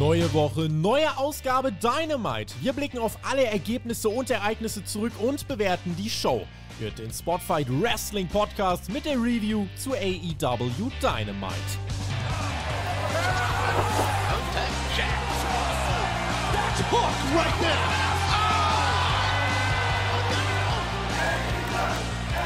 Neue Woche, neue Ausgabe Dynamite. Wir blicken auf alle Ergebnisse und Ereignisse zurück und bewerten die Show. Hört den Spotfight Wrestling Podcast mit der Review zu AEW Dynamite. Contact Jack. That right there.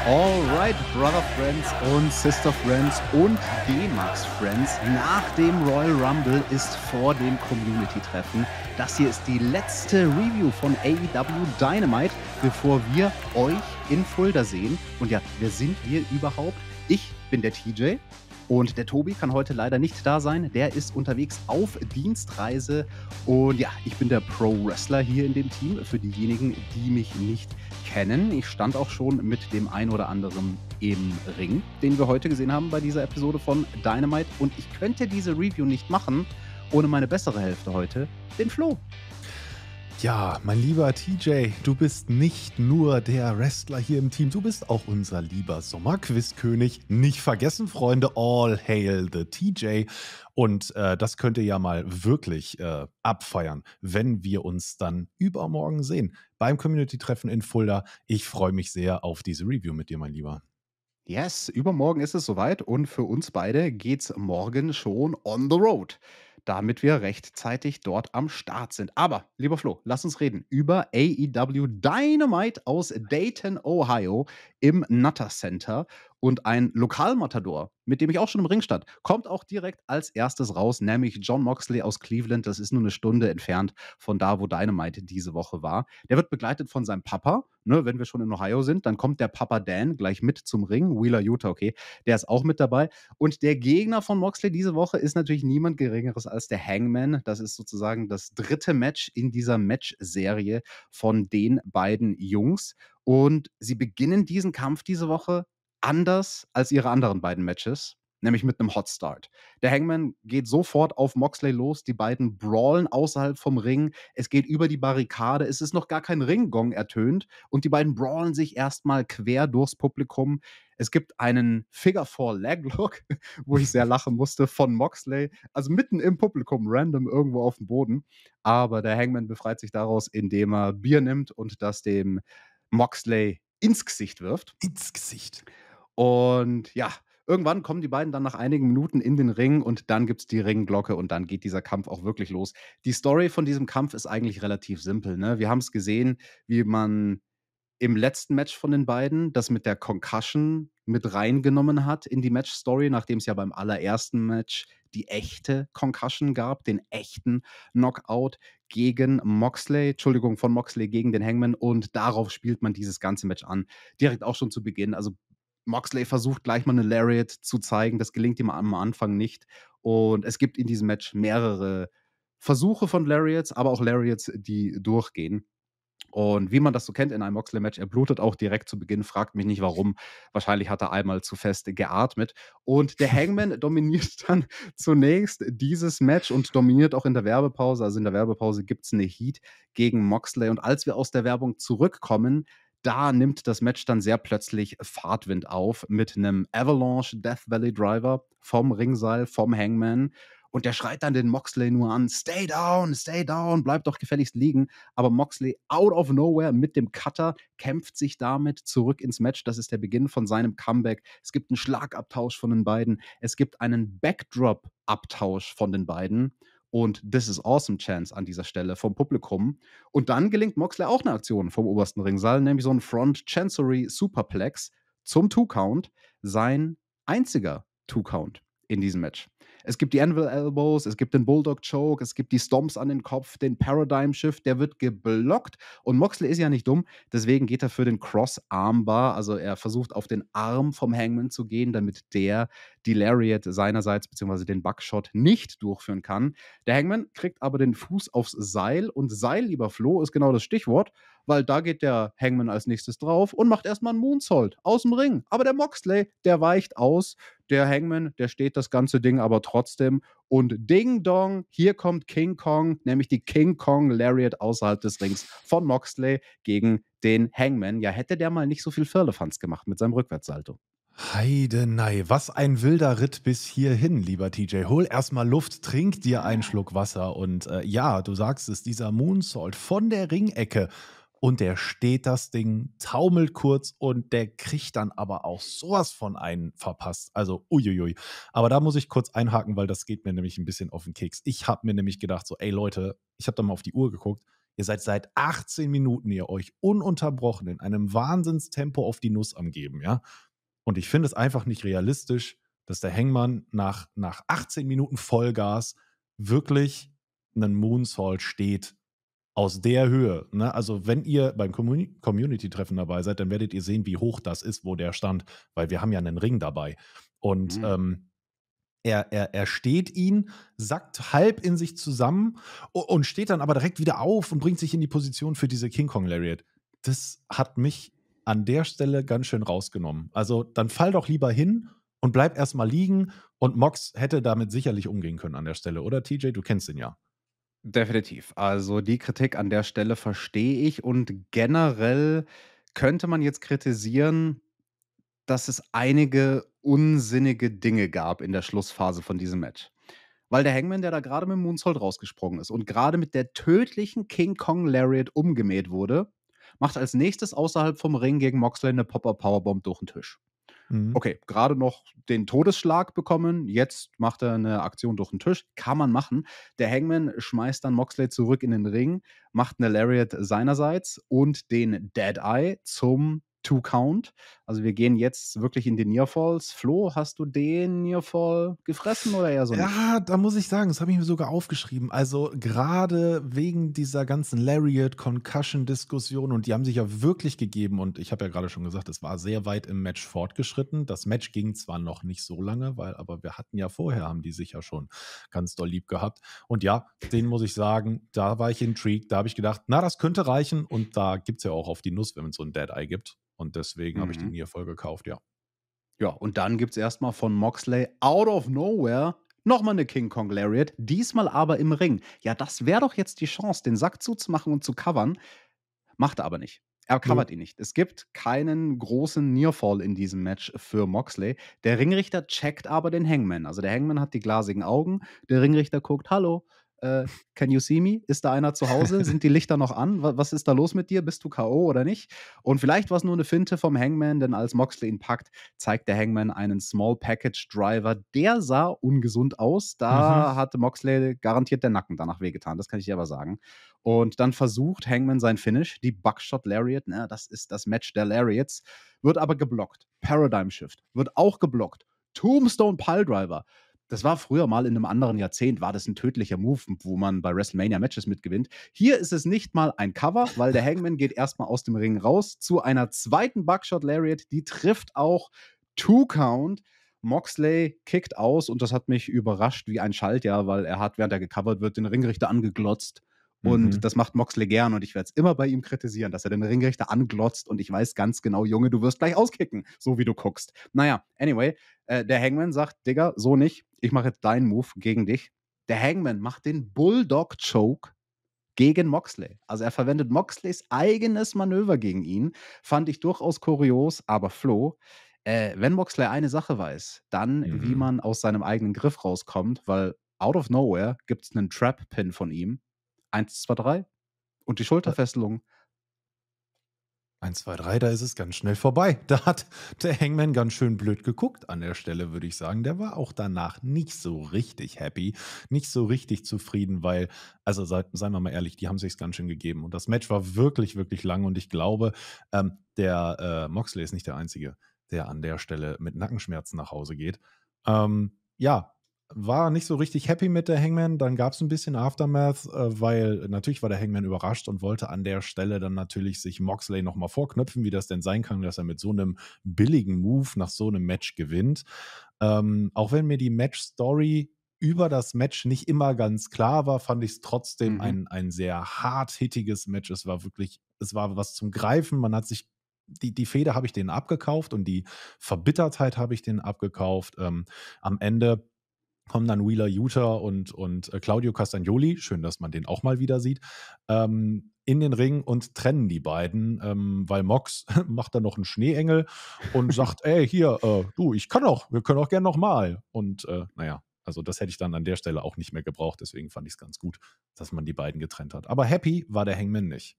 Alright, Brother Friends und Sister Friends und D-Max Friends. Nach dem Royal Rumble ist vor dem Community-Treffen. Das hier ist die letzte Review von AEW Dynamite, bevor wir euch in Fulda sehen. Und ja, wer sind wir überhaupt? Ich bin der TJ. Und der Tobi kann heute leider nicht da sein. Der ist unterwegs auf Dienstreise. Und ja, ich bin der Pro-Wrestler hier in dem Team. Für diejenigen, die mich nicht kennen. Ich stand auch schon mit dem ein oder anderen im Ring, den wir heute gesehen haben bei dieser Episode von Dynamite. Und ich könnte diese Review nicht machen ohne meine bessere Hälfte heute, den Flo. Ja, mein lieber TJ, du bist nicht nur der Wrestler hier im Team, du bist auch unser lieber Sommerquizkönig. Nicht vergessen, Freunde, all hail the TJ. Und äh, das könnt ihr ja mal wirklich äh, abfeiern, wenn wir uns dann übermorgen sehen beim Community-Treffen in Fulda. Ich freue mich sehr auf diese Review mit dir, mein Lieber. Yes, übermorgen ist es soweit und für uns beide geht's morgen schon on the road, damit wir rechtzeitig dort am Start sind. Aber, lieber Flo, lass uns reden über AEW Dynamite aus Dayton, Ohio im Nutter Center. Und ein Lokalmatador, mit dem ich auch schon im Ring stand, kommt auch direkt als erstes raus, nämlich John Moxley aus Cleveland. Das ist nur eine Stunde entfernt von da, wo Dynamite diese Woche war. Der wird begleitet von seinem Papa. Ne, wenn wir schon in Ohio sind, dann kommt der Papa Dan gleich mit zum Ring. Wheeler Utah, okay, der ist auch mit dabei. Und der Gegner von Moxley diese Woche ist natürlich niemand Geringeres als der Hangman. Das ist sozusagen das dritte Match in dieser Match-Serie von den beiden Jungs. Und sie beginnen diesen Kampf diese Woche anders als ihre anderen beiden Matches, nämlich mit einem Hot Start. Der Hangman geht sofort auf Moxley los, die beiden brawlen außerhalb vom Ring, es geht über die Barrikade, es ist noch gar kein Ringgong ertönt und die beiden brawlen sich erstmal quer durchs Publikum. Es gibt einen Figure Four Leg Look, wo ich sehr lachen musste, von Moxley, also mitten im Publikum, random irgendwo auf dem Boden. Aber der Hangman befreit sich daraus, indem er Bier nimmt und das dem Moxley ins Gesicht wirft. Ins Gesicht. Und ja, irgendwann kommen die beiden dann nach einigen Minuten in den Ring und dann gibt es die Ringglocke und dann geht dieser Kampf auch wirklich los. Die Story von diesem Kampf ist eigentlich relativ simpel. Ne? Wir haben es gesehen, wie man im letzten Match von den beiden das mit der Concussion mit reingenommen hat in die Match-Story, nachdem es ja beim allerersten Match die echte Concussion gab, den echten Knockout gegen Moxley, Entschuldigung, von Moxley gegen den Hangman und darauf spielt man dieses ganze Match an. Direkt auch schon zu Beginn, also Moxley versucht gleich mal eine Lariat zu zeigen. Das gelingt ihm am Anfang nicht. Und es gibt in diesem Match mehrere Versuche von Lariats, aber auch Lariats, die durchgehen. Und wie man das so kennt in einem Moxley-Match, er blutet auch direkt zu Beginn, fragt mich nicht warum. Wahrscheinlich hat er einmal zu fest geatmet. Und der Hangman dominiert dann zunächst dieses Match und dominiert auch in der Werbepause. Also in der Werbepause gibt es eine Heat gegen Moxley. Und als wir aus der Werbung zurückkommen, da nimmt das Match dann sehr plötzlich Fahrtwind auf mit einem Avalanche Death Valley Driver vom Ringseil, vom Hangman. Und der schreit dann den Moxley nur an, stay down, stay down, bleib doch gefälligst liegen. Aber Moxley out of nowhere mit dem Cutter kämpft sich damit zurück ins Match. Das ist der Beginn von seinem Comeback. Es gibt einen Schlagabtausch von den beiden. Es gibt einen Backdrop-Abtausch von den beiden und This is Awesome Chance an dieser Stelle vom Publikum. Und dann gelingt Moxley auch eine Aktion vom obersten Ringsaal, nämlich so ein Front Chancery Superplex zum Two-Count, sein einziger Two-Count in diesem Match. Es gibt die Anvil Elbows, es gibt den Bulldog Choke, es gibt die Stomps an den Kopf, den Paradigm Shift, der wird geblockt. Und Moxley ist ja nicht dumm, deswegen geht er für den Cross Armbar. Also er versucht auf den Arm vom Hangman zu gehen, damit der die Lariat seinerseits beziehungsweise den Buckshot nicht durchführen kann. Der Hangman kriegt aber den Fuß aufs Seil und Seil, lieber Flo, ist genau das Stichwort, weil da geht der Hangman als nächstes drauf und macht erstmal einen Moonsault aus dem Ring. Aber der Moxley, der weicht aus, der Hangman, der steht das ganze Ding aber trotzdem. Und Ding Dong, hier kommt King Kong, nämlich die King Kong Lariat außerhalb des Rings von Moxley gegen den Hangman. Ja, hätte der mal nicht so viel Firlefanz gemacht mit seinem Rückwärtssalto. Heidenei, was ein wilder Ritt bis hierhin, lieber TJ. Hol erstmal Luft, trink dir einen Schluck Wasser und äh, ja, du sagst es, dieser Moonsault von der Ringecke und der steht das Ding, taumelt kurz und der kriegt dann aber auch sowas von einen verpasst. Also, uiuiui. Aber da muss ich kurz einhaken, weil das geht mir nämlich ein bisschen auf den Keks. Ich habe mir nämlich gedacht, so, ey Leute, ich habe da mal auf die Uhr geguckt. Ihr seid seit 18 Minuten ihr euch ununterbrochen in einem Wahnsinnstempo auf die Nuss am Geben, ja? Und ich finde es einfach nicht realistisch, dass der Hengmann nach, nach 18 Minuten Vollgas wirklich einen Moonsault steht aus der Höhe. Ne? Also wenn ihr beim Community-Treffen dabei seid, dann werdet ihr sehen, wie hoch das ist, wo der stand, weil wir haben ja einen Ring dabei. Und mhm. ähm, er, er, er steht ihn, sackt halb in sich zusammen und steht dann aber direkt wieder auf und bringt sich in die Position für diese King Kong Lariat. Das hat mich an der Stelle ganz schön rausgenommen. Also dann fall doch lieber hin und bleib erstmal liegen und Mox hätte damit sicherlich umgehen können an der Stelle, oder TJ? Du kennst ihn ja. Definitiv. Also die Kritik an der Stelle verstehe ich und generell könnte man jetzt kritisieren, dass es einige unsinnige Dinge gab in der Schlussphase von diesem Match. Weil der Hangman, der da gerade mit dem Moonsault rausgesprungen ist und gerade mit der tödlichen King Kong Lariat umgemäht wurde, macht als nächstes außerhalb vom Ring gegen Moxley eine Popper Powerbomb durch den Tisch. Mhm. Okay, gerade noch den Todesschlag bekommen, jetzt macht er eine Aktion durch den Tisch, kann man machen. Der Hangman schmeißt dann Moxley zurück in den Ring, macht eine Lariat seinerseits und den Dead Eye zum Two Count, also wir gehen jetzt wirklich in die Nearfalls. Flo, hast du den Nearfall gefressen oder eher so? Nicht? Ja, da muss ich sagen, das habe ich mir sogar aufgeschrieben. Also gerade wegen dieser ganzen Lariat-Concussion-Diskussion und die haben sich ja wirklich gegeben und ich habe ja gerade schon gesagt, es war sehr weit im Match fortgeschritten. Das Match ging zwar noch nicht so lange, weil aber wir hatten ja vorher, haben die sich ja schon ganz doll lieb gehabt. Und ja, den muss ich sagen, da war ich intrigued, da habe ich gedacht, na, das könnte reichen und da gibt es ja auch auf die Nuss, wenn es so ein Dead Eye gibt. Und deswegen mhm. habe ich den mhm. Turnier voll gekauft, ja. Ja, und dann gibt es erstmal von Moxley out of nowhere Nochmal eine King Kong Lariat, diesmal aber im Ring. Ja, das wäre doch jetzt die Chance, den Sack zuzumachen und zu covern. Macht er aber nicht. Er covert ihn nicht. Es gibt keinen großen Nearfall in diesem Match für Moxley. Der Ringrichter checkt aber den Hangman. Also der Hangman hat die glasigen Augen. Der Ringrichter guckt, hallo, äh, can you see me? Ist da einer zu Hause? Sind die Lichter noch an? Was ist da los mit dir? Bist du K.O. oder nicht? Und vielleicht war es nur eine Finte vom Hangman, denn als Moxley ihn packt, zeigt der Hangman einen Small Package Driver. Der sah ungesund aus. Da mhm. hatte Moxley garantiert der Nacken danach wehgetan. Das kann ich dir aber sagen. Und dann versucht Hangman sein Finish, die Buckshot Lariat. Na, ne, das ist das Match der Lariats. Wird aber geblockt. Paradigm Shift wird auch geblockt. Tombstone Piledriver das war früher mal in einem anderen Jahrzehnt, war das ein tödlicher Move, wo man bei WrestleMania Matches mitgewinnt. Hier ist es nicht mal ein Cover, weil der Hangman geht erstmal aus dem Ring raus zu einer zweiten Buckshot Lariat, die trifft auch Two Count. Moxley kickt aus und das hat mich überrascht wie ein Schaltjahr, weil er hat, während er gecovert wird, den Ringrichter angeglotzt. Und mhm. das macht Moxley gern und ich werde es immer bei ihm kritisieren, dass er den Ringrichter anglotzt und ich weiß ganz genau, Junge, du wirst gleich auskicken, so wie du guckst. Naja, anyway, äh, der Hangman sagt, Digga, so nicht, ich mache jetzt deinen Move gegen dich. Der Hangman macht den Bulldog-Choke gegen Moxley. Also er verwendet Moxleys eigenes Manöver gegen ihn. Fand ich durchaus kurios, aber Flo, äh, wenn Moxley eine Sache weiß, dann mhm. wie man aus seinem eigenen Griff rauskommt, weil out of nowhere gibt es einen Trap-Pin von ihm 1, 2, 3. Und die äh. Schulterfesselung. 1, 2, 3, da ist es ganz schnell vorbei. Da hat der Hangman ganz schön blöd geguckt an der Stelle, würde ich sagen. Der war auch danach nicht so richtig happy, nicht so richtig zufrieden, weil, also seien wir mal ehrlich, die haben sich ganz schön gegeben. Und das Match war wirklich, wirklich lang. Und ich glaube, ähm, der äh, Moxley ist nicht der Einzige, der an der Stelle mit Nackenschmerzen nach Hause geht. Ähm, ja, war nicht so richtig happy mit der Hangman. Dann gab es ein bisschen Aftermath, äh, weil natürlich war der Hangman überrascht und wollte an der Stelle dann natürlich sich Moxley nochmal vorknöpfen, wie das denn sein kann, dass er mit so einem billigen Move nach so einem Match gewinnt. Ähm, auch wenn mir die Match-Story über das Match nicht immer ganz klar war, fand ich es trotzdem mhm. ein, ein sehr harthittiges Match. Es war wirklich, es war was zum Greifen. Man hat sich die, die Feder habe ich denen abgekauft und die Verbittertheit habe ich denen abgekauft. Ähm, am Ende kommen dann Wheeler Utah und, und äh, Claudio Castagnoli, schön, dass man den auch mal wieder sieht, ähm, in den Ring und trennen die beiden, ähm, weil Mox macht dann noch einen Schneeengel und sagt, ey, hier, äh, du, ich kann auch, wir können auch gern nochmal. Und äh, naja, also das hätte ich dann an der Stelle auch nicht mehr gebraucht, deswegen fand ich es ganz gut, dass man die beiden getrennt hat. Aber happy war der Hangman nicht.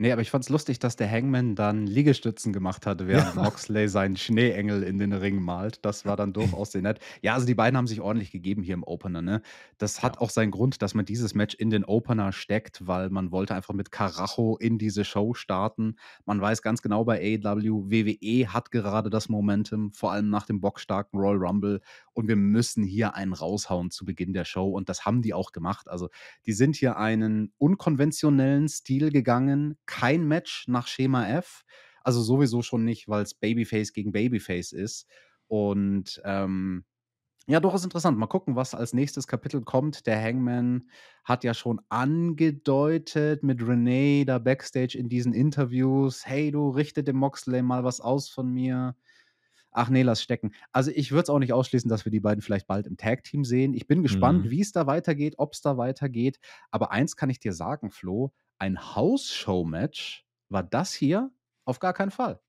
Nee, aber ich fand es lustig, dass der Hangman dann Liegestützen gemacht hat, während ja. Moxley seinen Schneeengel in den Ring malt. Das war dann durchaus sehr nett. Ja, also die beiden haben sich ordentlich gegeben hier im Opener. Ne? Das hat ja. auch seinen Grund, dass man dieses Match in den Opener steckt, weil man wollte einfach mit Carajo in diese Show starten. Man weiß ganz genau bei AEW, WWE hat gerade das Momentum, vor allem nach dem boxstarken Royal Rumble. Und wir müssen hier einen raushauen zu Beginn der Show. Und das haben die auch gemacht. Also die sind hier einen unkonventionellen Stil gegangen kein Match nach Schema F. Also sowieso schon nicht, weil es Babyface gegen Babyface ist. Und ähm, ja, durchaus interessant. Mal gucken, was als nächstes Kapitel kommt. Der Hangman hat ja schon angedeutet mit Renee da backstage in diesen Interviews: Hey, du richte dem Moxley mal was aus von mir ach nee, lass stecken. Also ich würde es auch nicht ausschließen, dass wir die beiden vielleicht bald im Tag-Team sehen. Ich bin gespannt, mhm. wie es da weitergeht, ob es da weitergeht. Aber eins kann ich dir sagen, Flo, ein House-Show-Match war das hier auf gar keinen Fall.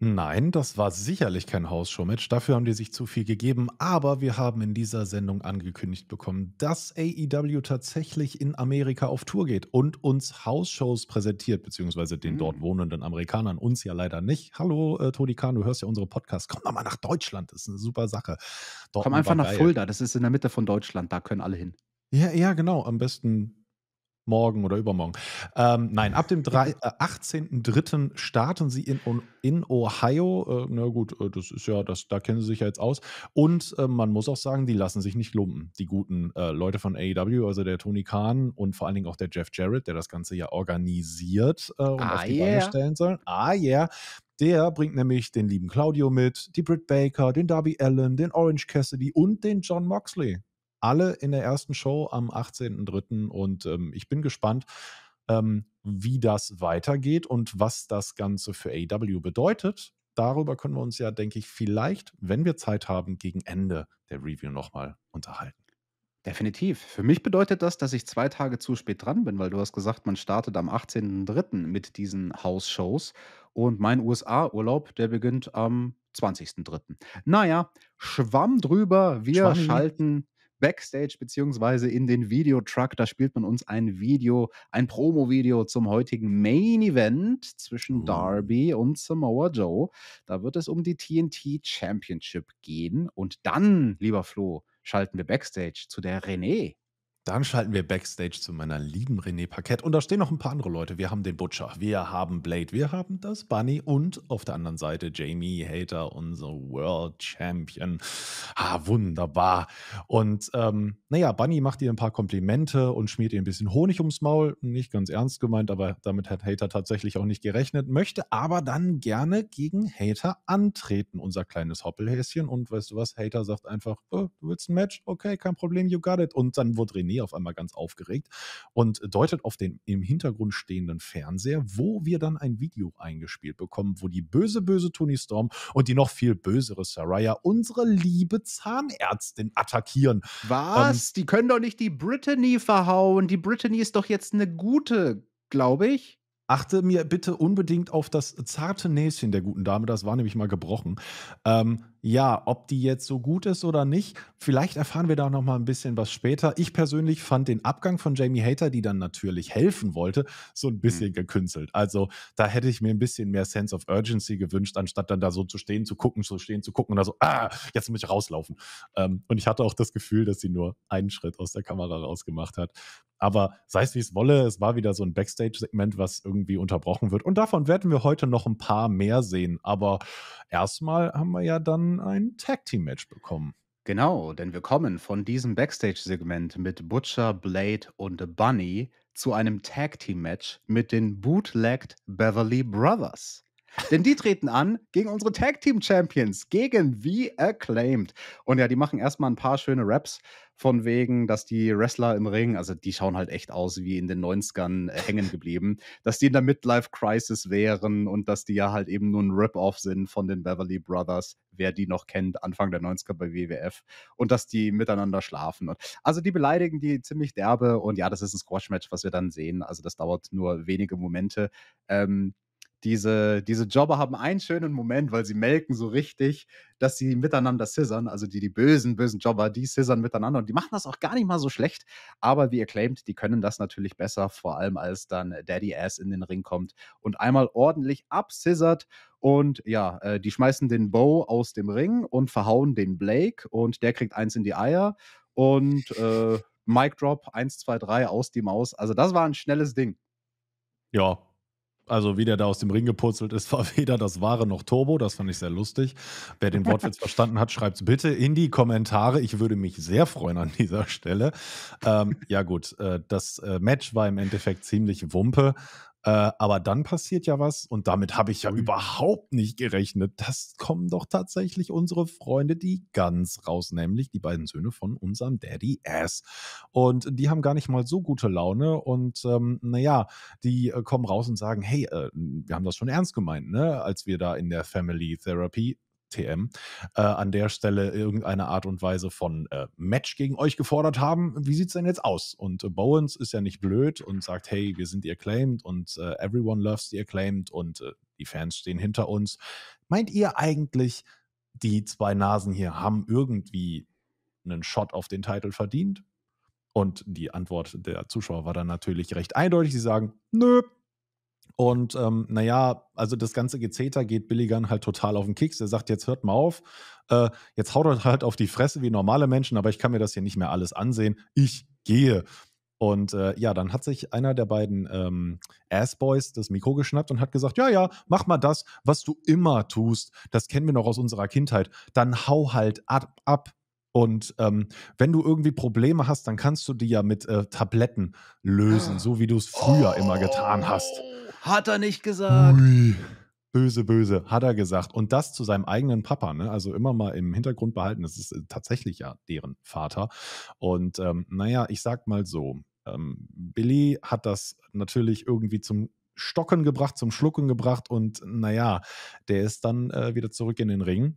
Nein, das war sicherlich kein Hausshowmatch. Dafür haben die sich zu viel gegeben. Aber wir haben in dieser Sendung angekündigt bekommen, dass AEW tatsächlich in Amerika auf Tour geht und uns Hausshows präsentiert, beziehungsweise den mhm. dort wohnenden Amerikanern. Uns ja leider nicht. Hallo, äh, Toni Kahn, du hörst ja unsere Podcasts. Komm doch mal nach Deutschland, das ist eine super Sache. Dort Komm einfach nach geil. Fulda, das ist in der Mitte von Deutschland, da können alle hin. Ja, ja, genau. Am besten morgen oder übermorgen. Ähm, nein, ab dem äh, 18.03. starten sie in, in Ohio. Äh, na gut, äh, das ist ja, das, da kennen sie sich ja jetzt aus. Und äh, man muss auch sagen, die lassen sich nicht lumpen. Die guten äh, Leute von AEW, also der Tony Khan und vor allen Dingen auch der Jeff Jarrett, der das Ganze ja organisiert äh, und ah, auf die yeah. Beine stellen soll. Ah, yeah. Der bringt nämlich den lieben Claudio mit, die Britt Baker, den Darby Allen, den Orange Cassidy und den John Moxley alle in der ersten Show am 18.03. Und ähm, ich bin gespannt, ähm, wie das weitergeht und was das Ganze für AW e bedeutet. Darüber können wir uns ja, denke ich, vielleicht, wenn wir Zeit haben, gegen Ende der Review nochmal unterhalten. Definitiv. Für mich bedeutet das, dass ich zwei Tage zu spät dran bin, weil du hast gesagt, man startet am 18.03. mit diesen House-Shows und mein USA-Urlaub, der beginnt am 20.03. Naja, schwamm drüber, wir Schwamm. schalten Backstage beziehungsweise in den Videotruck. Da spielt man uns ein Video, ein Promo-Video zum heutigen Main Event zwischen oh. Darby und Samoa Joe. Da wird es um die TNT Championship gehen. Und dann, lieber Flo, schalten wir Backstage zu der René. Dann schalten wir Backstage zu meiner lieben René Parkett. Und da stehen noch ein paar andere Leute. Wir haben den Butcher, wir haben Blade, wir haben das Bunny und auf der anderen Seite Jamie Hater, unser World Champion. Ah, wunderbar. Und ähm, naja, Bunny macht ihr ein paar Komplimente und schmiert ihr ein bisschen Honig ums Maul. Nicht ganz ernst gemeint, aber damit hat Hater tatsächlich auch nicht gerechnet. Möchte aber dann gerne gegen Hater antreten, unser kleines Hoppelhäschen. Und weißt du was? Hater sagt einfach, oh, du willst ein Match? Okay, kein Problem, you got it. Und dann wird René René auf einmal ganz aufgeregt und deutet auf den im Hintergrund stehenden Fernseher, wo wir dann ein Video eingespielt bekommen, wo die böse, böse Tony Storm und die noch viel bösere Saraya unsere liebe Zahnärztin attackieren. Was? Ähm, die können doch nicht die Brittany verhauen. Die Brittany ist doch jetzt eine gute, glaube ich. Achte mir bitte unbedingt auf das zarte Näschen der guten Dame, das war nämlich mal gebrochen. Ähm, ja, ob die jetzt so gut ist oder nicht, vielleicht erfahren wir da auch noch mal ein bisschen was später. Ich persönlich fand den Abgang von Jamie Hater, die dann natürlich helfen wollte, so ein bisschen mhm. gekünstelt. Also da hätte ich mir ein bisschen mehr Sense of Urgency gewünscht, anstatt dann da so zu stehen, zu gucken, zu stehen, zu gucken und da so, ah, jetzt muss ich rauslaufen. Ähm, und ich hatte auch das Gefühl, dass sie nur einen Schritt aus der Kamera rausgemacht hat. Aber sei es wie es wolle, es war wieder so ein Backstage-Segment, was irgendwie unterbrochen wird. Und davon werden wir heute noch ein paar mehr sehen. Aber erstmal haben wir ja dann ein Tag Team Match bekommen. Genau, denn wir kommen von diesem Backstage-Segment mit Butcher, Blade und Bunny zu einem Tag Team Match mit den Bootlegged Beverly Brothers. Denn die treten an gegen unsere Tag Team Champions, gegen The Acclaimed. Und ja, die machen erstmal ein paar schöne Raps von wegen, dass die Wrestler im Ring, also die schauen halt echt aus wie in den 90ern äh, hängen geblieben, dass die in der Midlife Crisis wären und dass die ja halt eben nur ein Rip-Off sind von den Beverly Brothers, wer die noch kennt, Anfang der 90er bei WWF und dass die miteinander schlafen. Und also die beleidigen die ziemlich derbe und ja, das ist ein Squash-Match, was wir dann sehen. Also das dauert nur wenige Momente. Ähm, diese, diese Jobber haben einen schönen Moment, weil sie melken so richtig, dass sie miteinander scissern, also die, die bösen, bösen Jobber, die scissern miteinander und die machen das auch gar nicht mal so schlecht, aber wie ihr claimt, die können das natürlich besser, vor allem als dann Daddy Ass in den Ring kommt und einmal ordentlich abscissert und ja, äh, die schmeißen den Bow aus dem Ring und verhauen den Blake und der kriegt eins in die Eier und äh, Mic Drop 1, 2, 3 aus die Maus, also das war ein schnelles Ding. Ja, also wie der da aus dem Ring gepurzelt ist, war weder das Wahre noch Turbo. Das fand ich sehr lustig. Wer den Wortwitz verstanden hat, schreibt es bitte in die Kommentare. Ich würde mich sehr freuen an dieser Stelle. Ähm, ja gut, äh, das äh, Match war im Endeffekt ziemlich Wumpe. Äh, aber dann passiert ja was und damit habe ich ja Ui. Mhm. überhaupt nicht gerechnet. Das kommen doch tatsächlich unsere Freunde, die ganz raus, nämlich die beiden Söhne von unserem Daddy Ass. Und die haben gar nicht mal so gute Laune und ähm, naja, die äh, kommen raus und sagen, hey, äh, wir haben das schon ernst gemeint, ne? Als wir da in der Family Therapy STM, äh, an der Stelle irgendeine Art und Weise von äh, Match gegen euch gefordert haben. Wie sieht es denn jetzt aus? Und äh, Bowens ist ja nicht blöd und sagt, hey, wir sind die Acclaimed und äh, everyone loves the Acclaimed und äh, die Fans stehen hinter uns. Meint ihr eigentlich, die zwei Nasen hier haben irgendwie einen Shot auf den Titel verdient? Und die Antwort der Zuschauer war dann natürlich recht eindeutig. Sie sagen, nö, und ähm, naja, also das ganze Gezeter geht Billigan halt total auf den Keks. Er sagt, jetzt hört mal auf, äh, jetzt haut er halt auf die Fresse wie normale Menschen, aber ich kann mir das hier nicht mehr alles ansehen. Ich gehe. Und äh, ja, dann hat sich einer der beiden ähm, Assboys das Mikro geschnappt und hat gesagt, ja, ja, mach mal das, was du immer tust. Das kennen wir noch aus unserer Kindheit. Dann hau halt ab. ab. Und ähm, wenn du irgendwie Probleme hast, dann kannst du die ja mit äh, Tabletten lösen, ah. so wie du es früher oh. immer getan hast. Hat er nicht gesagt. Ui. Böse, böse, hat er gesagt. Und das zu seinem eigenen Papa, ne? Also immer mal im Hintergrund behalten, das ist äh, tatsächlich ja deren Vater. Und ähm, naja, ich sag mal so, ähm, Billy hat das natürlich irgendwie zum Stocken gebracht, zum Schlucken gebracht und naja, der ist dann äh, wieder zurück in den Ring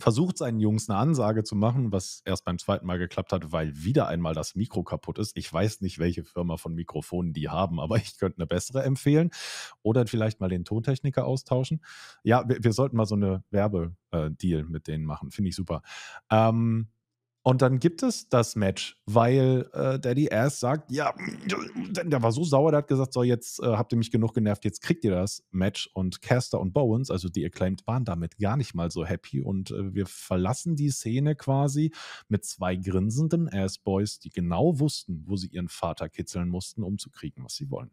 versucht seinen Jungs eine Ansage zu machen, was erst beim zweiten Mal geklappt hat, weil wieder einmal das Mikro kaputt ist. Ich weiß nicht, welche Firma von Mikrofonen die haben, aber ich könnte eine bessere empfehlen. Oder vielleicht mal den Tontechniker austauschen. Ja, wir, wir sollten mal so eine Werbedeal äh, mit denen machen. Finde ich super. Ähm, und dann gibt es das Match, weil äh, Daddy Ass sagt, ja, der war so sauer, der hat gesagt, so jetzt äh, habt ihr mich genug genervt, jetzt kriegt ihr das Match. Und Caster und Bowens, also die Acclaimed, waren damit gar nicht mal so happy. Und äh, wir verlassen die Szene quasi mit zwei grinsenden Ass-Boys, die genau wussten, wo sie ihren Vater kitzeln mussten, um zu kriegen, was sie wollen.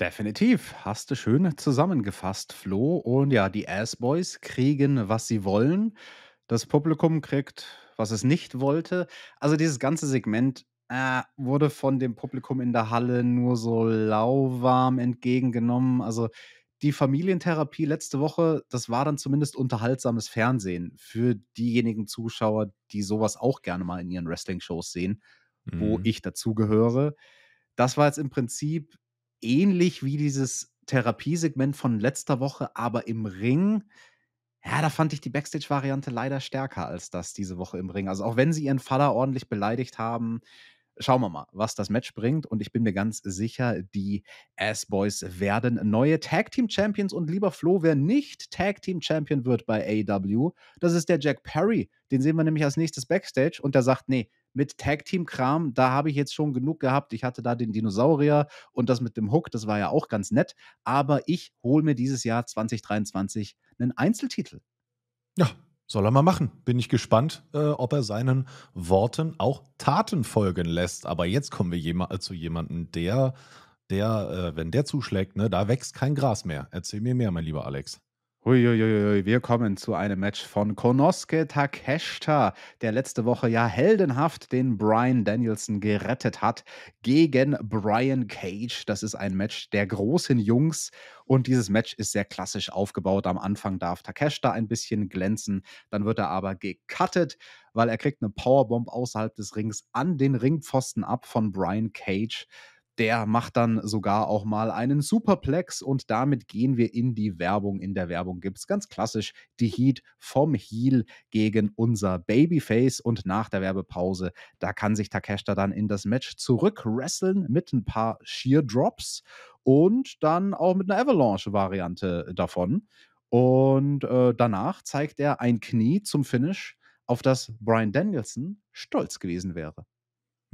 Definitiv. Hast du schön zusammengefasst, Flo. Und ja, die Ass-Boys kriegen, was sie wollen. Das Publikum kriegt was es nicht wollte. Also dieses ganze Segment äh, wurde von dem Publikum in der Halle nur so lauwarm entgegengenommen. Also die Familientherapie letzte Woche, das war dann zumindest unterhaltsames Fernsehen für diejenigen Zuschauer, die sowas auch gerne mal in ihren Wrestling-Shows sehen, mhm. wo ich dazugehöre. Das war jetzt im Prinzip ähnlich wie dieses Therapiesegment von letzter Woche, aber im Ring. Ja, da fand ich die Backstage-Variante leider stärker als das diese Woche im Ring. Also auch wenn sie ihren Faller ordentlich beleidigt haben, schauen wir mal, was das Match bringt. Und ich bin mir ganz sicher, die Ass-Boys werden neue Tag-Team-Champions. Und lieber Flo, wer nicht Tag-Team-Champion wird bei AW, e das ist der Jack Perry. Den sehen wir nämlich als nächstes Backstage. Und der sagt, nee, mit Tag Team Kram, da habe ich jetzt schon genug gehabt. Ich hatte da den Dinosaurier und das mit dem Hook, das war ja auch ganz nett. Aber ich hole mir dieses Jahr 2023 einen Einzeltitel. Ja, soll er mal machen. Bin ich gespannt, äh, ob er seinen Worten auch Taten folgen lässt. Aber jetzt kommen wir jema zu jemandem, der, der, äh, wenn der zuschlägt, ne, da wächst kein Gras mehr. Erzähl mir mehr, mein lieber Alex. Uiuiui, wir kommen zu einem Match von Konosuke Takeshita, der letzte Woche ja heldenhaft den Brian Danielson gerettet hat, gegen Brian Cage. Das ist ein Match der großen Jungs und dieses Match ist sehr klassisch aufgebaut. Am Anfang darf Takeshita ein bisschen glänzen, dann wird er aber gecuttet, weil er kriegt eine Powerbomb außerhalb des Rings an den Ringpfosten ab von Brian Cage. Der macht dann sogar auch mal einen Superplex und damit gehen wir in die Werbung. In der Werbung gibt es ganz klassisch die Heat vom Heel gegen unser Babyface und nach der Werbepause, da kann sich Takeshita dann in das Match zurückwresteln mit ein paar Sheer Drops und dann auch mit einer Avalanche-Variante davon. Und äh, danach zeigt er ein Knie zum Finish, auf das Brian Danielson stolz gewesen wäre.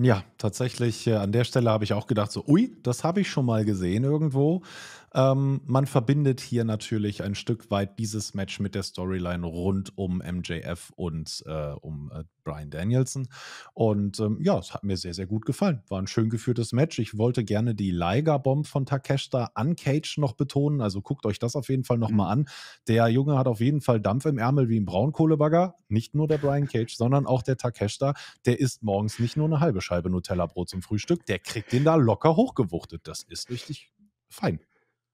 Ja, tatsächlich, äh, an der Stelle habe ich auch gedacht, so, ui, das habe ich schon mal gesehen irgendwo. Ähm, man verbindet hier natürlich ein Stück weit dieses Match mit der Storyline rund um MJF und äh, um äh, Brian Danielson. Und ähm, ja, es hat mir sehr, sehr gut gefallen. War ein schön geführtes Match. Ich wollte gerne die Liger-Bomb von Takeshita an Cage noch betonen. Also guckt euch das auf jeden Fall nochmal mhm. an. Der Junge hat auf jeden Fall Dampf im Ärmel wie ein Braunkohlebagger. Nicht nur der Brian Cage, sondern auch der Takeshita. Der isst morgens nicht nur eine halbe Scheibe Nutella-Brot zum Frühstück, der kriegt den da locker hochgewuchtet. Das ist richtig fein.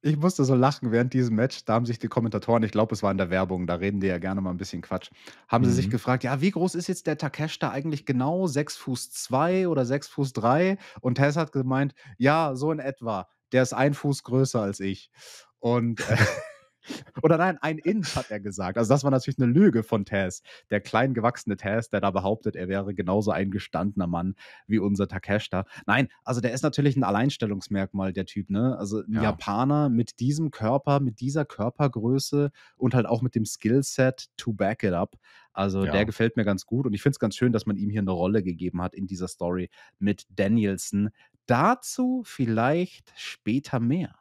Ich musste so lachen während diesem Match. Da haben sich die Kommentatoren, ich glaube, es war in der Werbung, da reden die ja gerne mal ein bisschen Quatsch, haben mhm. sie sich mhm. gefragt, ja, wie groß ist jetzt der Takesh da eigentlich genau? Sechs Fuß zwei oder sechs Fuß drei? Und Tess hat gemeint, ja, so in etwa. Der ist ein Fuß größer als ich. Und. Äh, Oder nein, ein Inch hat er gesagt. Also das war natürlich eine Lüge von Taz. Der klein gewachsene Taz, der da behauptet, er wäre genauso ein gestandener Mann wie unser Takeshita. Nein, also der ist natürlich ein Alleinstellungsmerkmal, der Typ, ne? Also ein ja. Japaner mit diesem Körper, mit dieser Körpergröße und halt auch mit dem Skillset to back it up. Also ja. der gefällt mir ganz gut und ich finde es ganz schön, dass man ihm hier eine Rolle gegeben hat in dieser Story mit Danielson. Dazu vielleicht später mehr.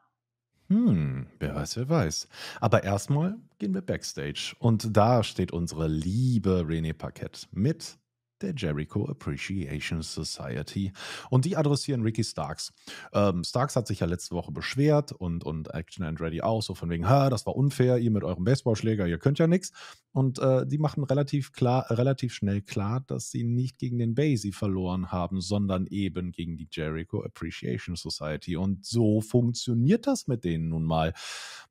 Hm, wer weiß, wer weiß. Aber erstmal gehen wir backstage und da steht unsere liebe René Parkett mit der Jericho Appreciation Society. Und die adressieren Ricky Starks. Ähm, Starks hat sich ja letzte Woche beschwert und, und Action and Ready auch, so von wegen, ha, das war unfair, ihr mit eurem Baseballschläger, ihr könnt ja nichts. Und äh, die machen relativ klar, relativ schnell klar, dass sie nicht gegen den Basie verloren haben, sondern eben gegen die Jericho Appreciation Society. Und so funktioniert das mit denen nun mal.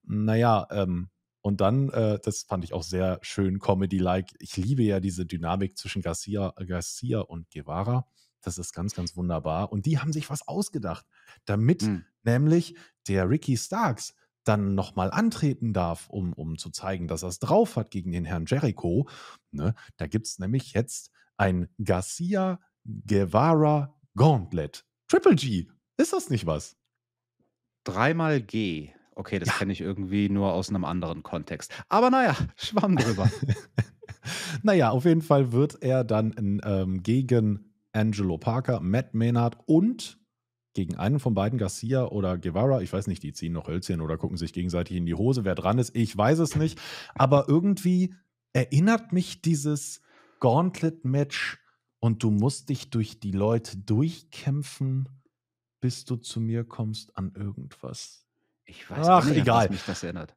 Naja, ähm, und dann, äh, das fand ich auch sehr schön, Comedy-like. Ich liebe ja diese Dynamik zwischen Garcia, Garcia und Guevara. Das ist ganz, ganz wunderbar. Und die haben sich was ausgedacht, damit mhm. nämlich der Ricky Starks dann nochmal antreten darf, um, um zu zeigen, dass er es drauf hat gegen den Herrn Jericho. Ne? Da gibt es nämlich jetzt ein Garcia Guevara Gauntlet. Triple G. Ist das nicht was? Dreimal G. Okay, das ja. kenne ich irgendwie nur aus einem anderen Kontext. Aber naja, schwamm drüber. naja, auf jeden Fall wird er dann in, ähm, gegen Angelo Parker, Matt Maynard und gegen einen von beiden, Garcia oder Guevara, ich weiß nicht, die ziehen noch Hölzchen oder gucken sich gegenseitig in die Hose, wer dran ist, ich weiß es nicht. Aber irgendwie erinnert mich dieses Gauntlet-Match und du musst dich durch die Leute durchkämpfen, bis du zu mir kommst an irgendwas. Ich weiß Ach, nicht, egal. mich das erinnert.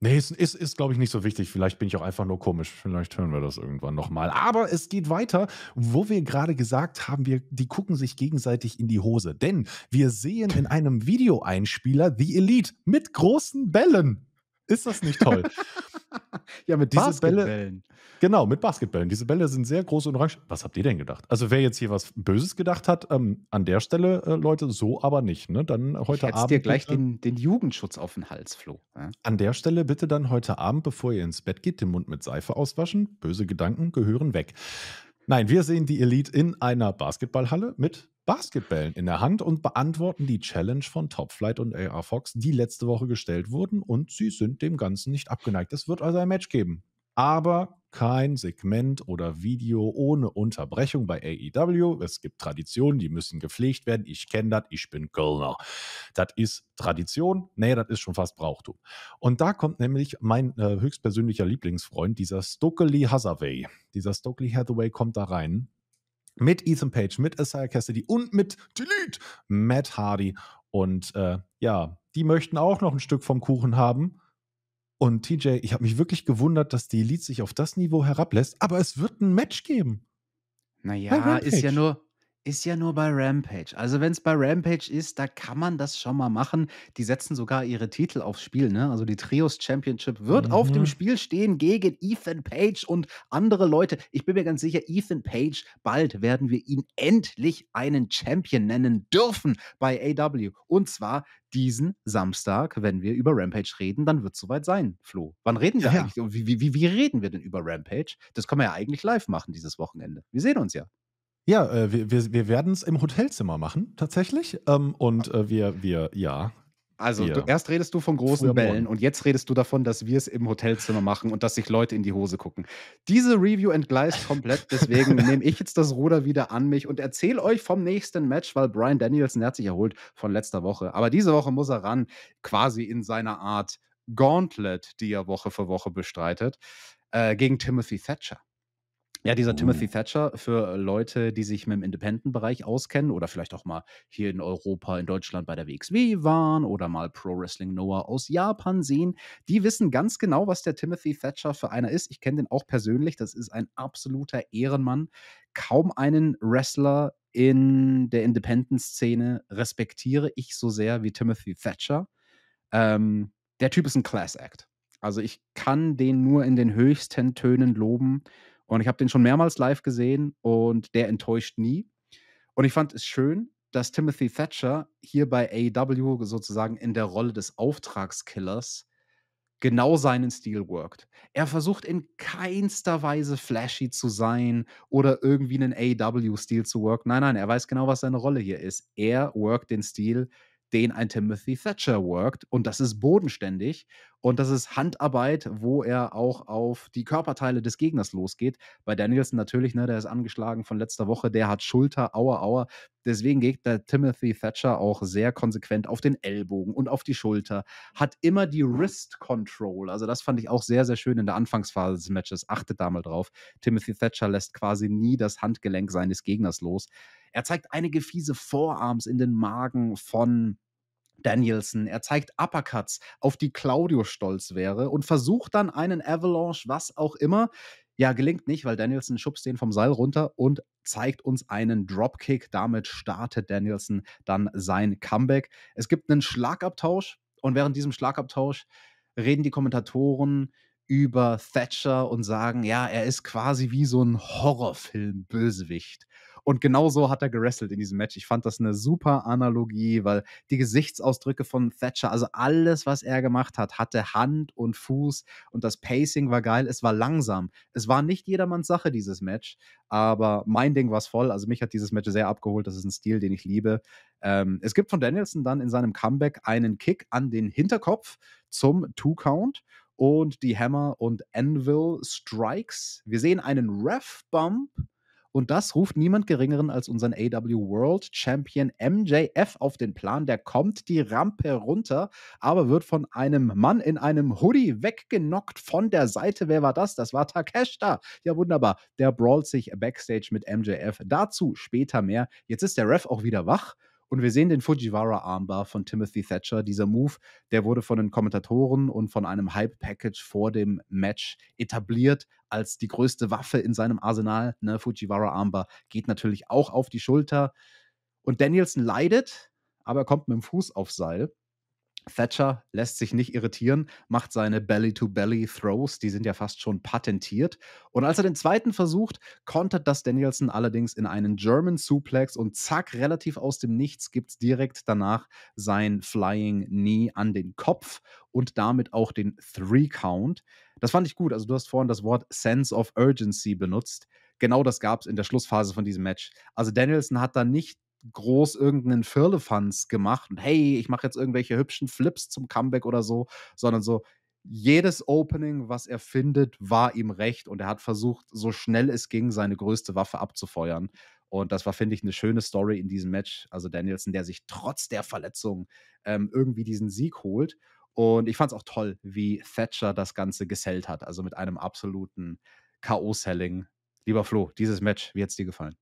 Nee, ist, ist, ist glaube ich, nicht so wichtig. Vielleicht bin ich auch einfach nur komisch. Vielleicht hören wir das irgendwann nochmal. Aber es geht weiter, wo wir gerade gesagt haben, wir, die gucken sich gegenseitig in die Hose. Denn wir sehen in einem Videoeinspieler The Elite mit großen Bällen. Ist das nicht toll? ja, mit diese Basketbällen. genau, mit Basketbällen. Diese Bälle sind sehr groß und orange. Was habt ihr denn gedacht? Also, wer jetzt hier was Böses gedacht hat, ähm, an der Stelle, äh, Leute, so aber nicht. Ne? Dann heute ich Abend. dir gleich bitte, den, den, Jugendschutz auf den Hals, Flo. Ja? An der Stelle bitte dann heute Abend, bevor ihr ins Bett geht, den Mund mit Seife auswaschen. Böse Gedanken gehören weg. Nein, wir sehen die Elite in einer Basketballhalle mit Basketballen in der Hand und beantworten die Challenge von Topflight und AR Fox, die letzte Woche gestellt wurden und sie sind dem Ganzen nicht abgeneigt. Es wird also ein Match geben. Aber kein Segment oder Video ohne Unterbrechung bei AEW. Es gibt Traditionen, die müssen gepflegt werden. Ich kenne das, ich bin Kölner. Das ist Tradition. Nee, das ist schon fast Brauchtum. Und da kommt nämlich mein äh, höchstpersönlicher Lieblingsfreund, dieser Stokely Hathaway. Dieser Stokely Hathaway kommt da rein mit Ethan Page, mit Isaiah Cassidy und mit Delete, Matt Hardy. Und äh, ja, die möchten auch noch ein Stück vom Kuchen haben. Und TJ, ich habe mich wirklich gewundert, dass die Elite sich auf das Niveau herablässt, aber es wird ein Match geben. Naja, ist ja nur, ist ja nur bei Rampage. Also, wenn es bei Rampage ist, da kann man das schon mal machen. Die setzen sogar ihre Titel aufs Spiel, ne? Also die Trios Championship wird auf dem mhm. Spiel stehen gegen Ethan Page und andere Leute. Ich bin mir ganz sicher, Ethan Page, bald werden wir ihn endlich einen Champion nennen dürfen bei AW. Und zwar diesen Samstag, wenn wir über Rampage reden, dann wird es soweit sein, Flo. Wann reden wir ja. eigentlich? Wie, wie, wie reden wir denn über Rampage? Das können wir ja eigentlich live machen dieses Wochenende. Wir sehen uns ja. Ja, äh, wir, wir, wir werden es im Hotelzimmer machen, tatsächlich. Ähm, und äh, wir, wir, ja. Also wir du, erst redest du von großen Bällen und jetzt redest du davon, dass wir es im Hotelzimmer machen und dass sich Leute in die Hose gucken. Diese Review entgleist komplett, deswegen nehme ich jetzt das Ruder wieder an mich und erzähle euch vom nächsten Match, weil Brian Danielson hat sich erholt von letzter Woche. Aber diese Woche muss er ran, quasi in seiner Art Gauntlet, die er Woche für Woche bestreitet, äh, gegen Timothy Thatcher. Ja, dieser Timothy Thatcher für äh, Leute, die sich mit dem Independent-Bereich auskennen oder vielleicht auch mal hier in Europa, in Deutschland bei der WXW waren oder mal Pro Wrestling Noah aus Japan sehen, die wissen ganz genau, was der Timothy Thatcher für einer ist. Ich kenne den auch persönlich. Das ist ein absoluter Ehrenmann. Kaum einen Wrestler in der Independent-Szene respektiere ich so sehr wie Timothy Thatcher. Ähm, der Typ ist ein Class-Act. Also ich kann den nur in den höchsten Tönen loben und ich habe den schon mehrmals live gesehen und der enttäuscht nie. Und ich fand es schön, dass Timothy Thatcher hier bei AEW sozusagen in der Rolle des Auftragskillers genau seinen Stil worked. Er versucht in keinster Weise flashy zu sein oder irgendwie einen AEW-Stil zu worken. Nein, nein, er weiß genau, was seine Rolle hier ist. Er workt den Stil, den ein Timothy Thatcher worked und das ist bodenständig und das ist Handarbeit, wo er auch auf die Körperteile des Gegners losgeht. Bei Danielson natürlich, ne, der ist angeschlagen von letzter Woche, der hat Schulter, aua, aua. Deswegen geht der Timothy Thatcher auch sehr konsequent auf den Ellbogen und auf die Schulter. Hat immer die Wrist Control. Also, das fand ich auch sehr, sehr schön in der Anfangsphase des Matches. Achtet da mal drauf. Timothy Thatcher lässt quasi nie das Handgelenk seines Gegners los. Er zeigt einige fiese Vorarms in den Magen von Danielson, er zeigt Uppercuts, auf die Claudio stolz wäre und versucht dann einen Avalanche, was auch immer. Ja, gelingt nicht, weil Danielson schubst den vom Seil runter und zeigt uns einen Dropkick. Damit startet Danielson dann sein Comeback. Es gibt einen Schlagabtausch und während diesem Schlagabtausch reden die Kommentatoren über Thatcher und sagen, ja, er ist quasi wie so ein Horrorfilm-Bösewicht. Und genau so hat er gerestelt in diesem Match. Ich fand das eine super Analogie, weil die Gesichtsausdrücke von Thatcher, also alles, was er gemacht hat, hatte Hand und Fuß und das Pacing war geil. Es war langsam. Es war nicht jedermanns Sache, dieses Match, aber mein Ding war es voll. Also mich hat dieses Match sehr abgeholt. Das ist ein Stil, den ich liebe. Ähm, es gibt von Danielson dann in seinem Comeback einen Kick an den Hinterkopf zum Two-Count und die Hammer und Anvil Strikes. Wir sehen einen Ref-Bump und das ruft niemand Geringeren als unseren AW World Champion MJF auf den Plan. Der kommt die Rampe runter, aber wird von einem Mann in einem Hoodie weggenockt von der Seite. Wer war das? Das war Takeshita. Ja, wunderbar. Der brawlt sich backstage mit MJF. Dazu später mehr. Jetzt ist der Ref auch wieder wach. Und wir sehen den Fujiwara-Armbar von Timothy Thatcher. Dieser Move, der wurde von den Kommentatoren und von einem Hype-Package vor dem Match etabliert als die größte Waffe in seinem Arsenal. Ne, Fujiwara-Armbar geht natürlich auch auf die Schulter. Und Danielson leidet, aber er kommt mit dem Fuß aufs Seil. Thatcher lässt sich nicht irritieren, macht seine Belly-to-Belly-Throws, die sind ja fast schon patentiert. Und als er den zweiten versucht, kontert das Danielson allerdings in einen German Suplex und zack, relativ aus dem Nichts gibt es direkt danach sein Flying Knee an den Kopf und damit auch den Three-Count. Das fand ich gut. Also, du hast vorhin das Wort Sense of Urgency benutzt genau das gab es in der Schlussphase von diesem Match. Also Danielson hat da nicht groß irgendeinen Firlefanz gemacht und hey, ich mache jetzt irgendwelche hübschen Flips zum Comeback oder so, sondern so, jedes Opening, was er findet, war ihm recht und er hat versucht, so schnell es ging, seine größte Waffe abzufeuern. Und das war, finde ich, eine schöne Story in diesem Match. Also Danielson, der sich trotz der Verletzung ähm, irgendwie diesen Sieg holt. Und ich fand es auch toll, wie Thatcher das Ganze gesellt hat. Also mit einem absoluten K.O.-Selling. Lieber Flo, dieses Match, wie hat es dir gefallen?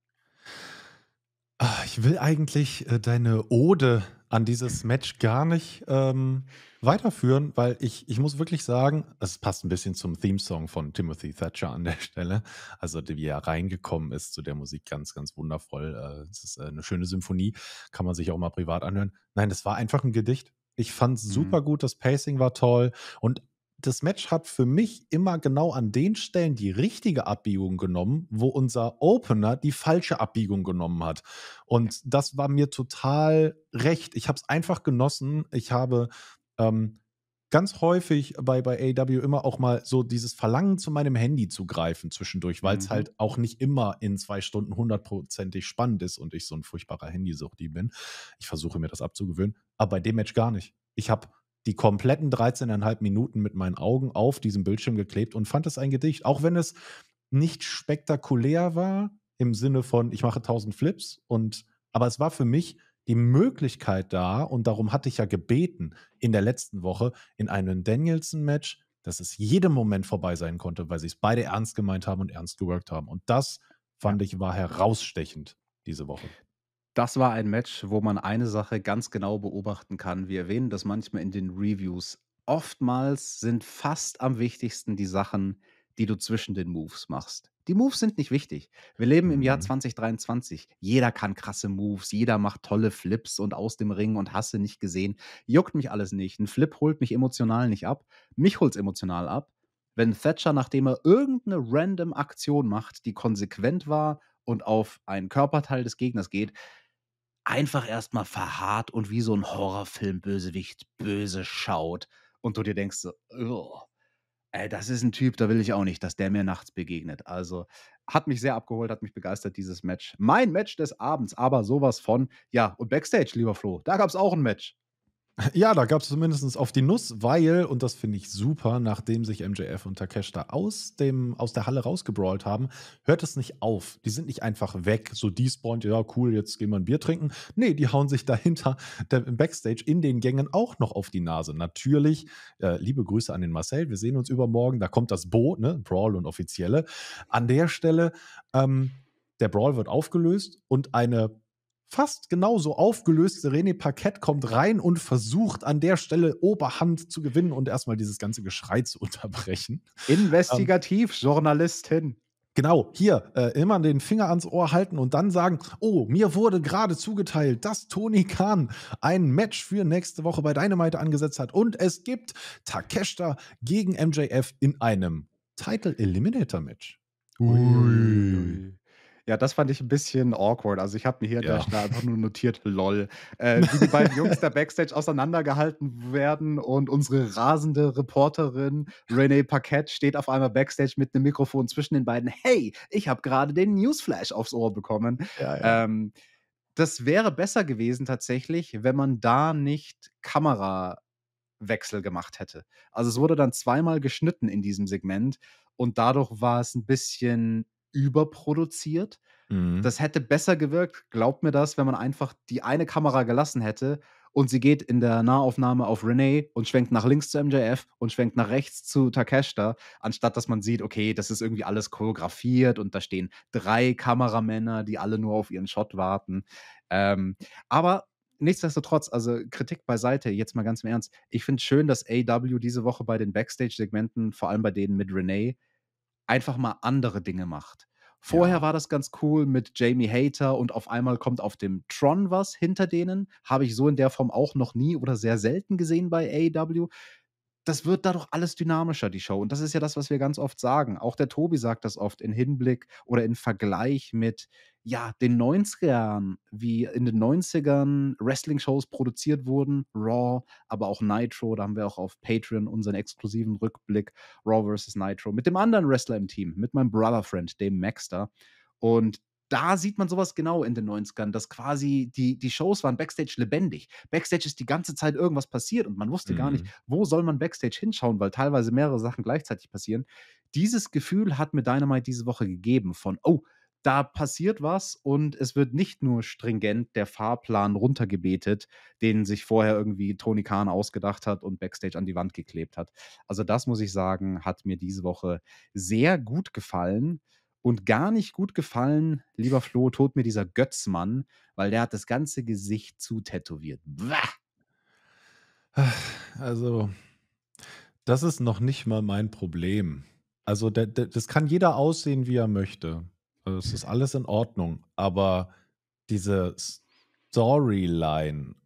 Ah, ich will eigentlich äh, deine Ode an dieses Match gar nicht ähm, weiterführen, weil ich, ich muss wirklich sagen, es passt ein bisschen zum Theme-Song von Timothy Thatcher an der Stelle. Also, wie er reingekommen ist zu der Musik, ganz, ganz wundervoll. Äh, es ist äh, eine schöne Symphonie, kann man sich auch mal privat anhören. Nein, das war einfach ein Gedicht. Ich fand es mhm. super gut, das Pacing war toll und das Match hat für mich immer genau an den Stellen die richtige Abbiegung genommen, wo unser Opener die falsche Abbiegung genommen hat. Und das war mir total recht. Ich habe es einfach genossen. Ich habe ähm, ganz häufig bei, bei AW immer auch mal so dieses Verlangen zu meinem Handy zu greifen zwischendurch, weil es halt mhm. halt auch nicht immer in zwei Stunden hundertprozentig spannend ist und ich so ein furchtbarer Handysuchti bin. Ich versuche mir das abzugewöhnen, aber bei dem Match gar nicht. Ich habe die kompletten 13,5 Minuten mit meinen Augen auf diesem Bildschirm geklebt und fand es ein Gedicht, auch wenn es nicht spektakulär war im Sinne von ich mache 1000 Flips und aber es war für mich die Möglichkeit da und darum hatte ich ja gebeten in der letzten Woche in einem Danielson Match, dass es jedem Moment vorbei sein konnte, weil sie es beide ernst gemeint haben und ernst geworkt haben und das fand ich war herausstechend diese Woche. Das war ein Match, wo man eine Sache ganz genau beobachten kann. Wir erwähnen das manchmal in den Reviews. Oftmals sind fast am wichtigsten die Sachen, die du zwischen den Moves machst. Die Moves sind nicht wichtig. Wir leben im mhm. Jahr 2023. Jeder kann krasse Moves, jeder macht tolle Flips und aus dem Ring und hasse nicht gesehen. Juckt mich alles nicht. Ein Flip holt mich emotional nicht ab. Mich holt es emotional ab. Wenn Thatcher, nachdem er irgendeine random Aktion macht, die konsequent war und auf einen Körperteil des Gegners geht, einfach erstmal verharrt und wie so ein Horrorfilm-Bösewicht böse schaut und du dir denkst so, „Oh, ey, das ist ein Typ, da will ich auch nicht, dass der mir nachts begegnet. Also hat mich sehr abgeholt, hat mich begeistert, dieses Match. Mein Match des Abends, aber sowas von, ja, und Backstage, lieber Flo, da gab es auch ein Match. Ja, da gab es zumindest auf die Nuss, weil, und das finde ich super, nachdem sich MJF und Takesh da aus, dem, aus der Halle rausgebrawlt haben, hört es nicht auf. Die sind nicht einfach weg, so despawned, ja, cool, jetzt gehen wir ein Bier trinken. Nee, die hauen sich dahinter im Backstage in den Gängen auch noch auf die Nase. Natürlich, äh, liebe Grüße an den Marcel, wir sehen uns übermorgen, da kommt das Boot, ne? Brawl und Offizielle. An der Stelle, ähm, der Brawl wird aufgelöst und eine fast genauso aufgelöste René Parkett kommt rein und versucht an der Stelle Oberhand zu gewinnen und erstmal dieses ganze Geschrei zu unterbrechen. Investigativjournalistin. Ähm, genau, hier äh, immer den Finger ans Ohr halten und dann sagen, oh, mir wurde gerade zugeteilt, dass Toni Kahn ein Match für nächste Woche bei Dynamite angesetzt hat und es gibt Takeshita gegen MJF in einem Title Eliminator Match. Ui. Ui. Ja, das fand ich ein bisschen awkward. Also ich habe mir hier ja. schnell einfach nur notiert, lol. Äh, wie die beiden Jungs da Backstage auseinandergehalten werden und unsere rasende Reporterin Renee Paquette steht auf einmal Backstage mit einem Mikrofon zwischen den beiden. Hey, ich habe gerade den Newsflash aufs Ohr bekommen. Ja, ja. Ähm, das wäre besser gewesen tatsächlich, wenn man da nicht Kamerawechsel gemacht hätte. Also es wurde dann zweimal geschnitten in diesem Segment und dadurch war es ein bisschen überproduziert. Mhm. Das hätte besser gewirkt, glaubt mir das, wenn man einfach die eine Kamera gelassen hätte und sie geht in der Nahaufnahme auf Renee und schwenkt nach links zu MJF und schwenkt nach rechts zu Takeshita, anstatt dass man sieht, okay, das ist irgendwie alles choreografiert und da stehen drei Kameramänner, die alle nur auf ihren Shot warten. Ähm, aber nichtsdestotrotz, also Kritik beiseite, jetzt mal ganz im Ernst. Ich finde es schön, dass AW diese Woche bei den Backstage-Segmenten, vor allem bei denen mit Renee, einfach mal andere Dinge macht. Vorher ja. war das ganz cool mit Jamie Hater und auf einmal kommt auf dem Tron was hinter denen. Habe ich so in der Form auch noch nie oder sehr selten gesehen bei AEW das wird dadurch alles dynamischer, die Show. Und das ist ja das, was wir ganz oft sagen. Auch der Tobi sagt das oft in Hinblick oder in Vergleich mit, ja, den 90ern, wie in den 90ern Wrestling-Shows produziert wurden, Raw, aber auch Nitro. Da haben wir auch auf Patreon unseren exklusiven Rückblick Raw vs. Nitro mit dem anderen Wrestler im Team, mit meinem Brother-Friend, dem Maxter. Und da sieht man sowas genau in den 90ern, dass quasi die, die Shows waren Backstage lebendig. Backstage ist die ganze Zeit irgendwas passiert und man wusste mhm. gar nicht, mhm. wo soll man Backstage hinschauen, weil teilweise mehrere Sachen gleichzeitig passieren. Dieses Gefühl hat mir Dynamite diese Woche gegeben von, oh, da passiert was und es wird nicht nur stringent der Fahrplan runtergebetet, den sich vorher irgendwie Tony Khan ausgedacht hat und backstage an die Wand geklebt hat. Also das muss ich sagen, hat mir diese Woche sehr gut gefallen und gar nicht gut gefallen, lieber Flo, tot mir dieser Götzmann, weil der hat das ganze Gesicht zutätowiert. Bäh. Also, das ist noch nicht mal mein Problem. Also, der, der, das kann jeder aussehen, wie er möchte. Also, es ist alles in Ordnung, aber diese Storyline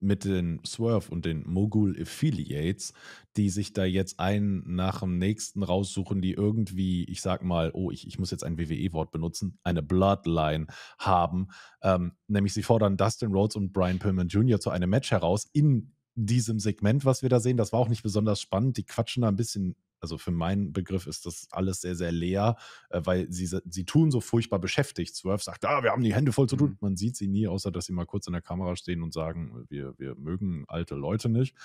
mit den Swerve und den Mogul Affiliates, die sich da jetzt einen nach dem nächsten raussuchen, die irgendwie, ich sag mal, oh, ich, ich muss jetzt ein WWE-Wort benutzen, eine Bloodline haben. Ähm, nämlich sie fordern Dustin Rhodes und Brian Pillman Jr. zu einem Match heraus in diesem Segment, was wir da sehen. Das war auch nicht besonders spannend. Die quatschen da ein bisschen also für meinen Begriff ist das alles sehr, sehr leer, äh, weil sie, sie tun so furchtbar beschäftigt. Swerve sagt, ah, wir haben die Hände voll zu tun. Mhm. Man sieht sie nie, außer dass sie mal kurz in der Kamera stehen und sagen, wir, wir mögen alte Leute nicht.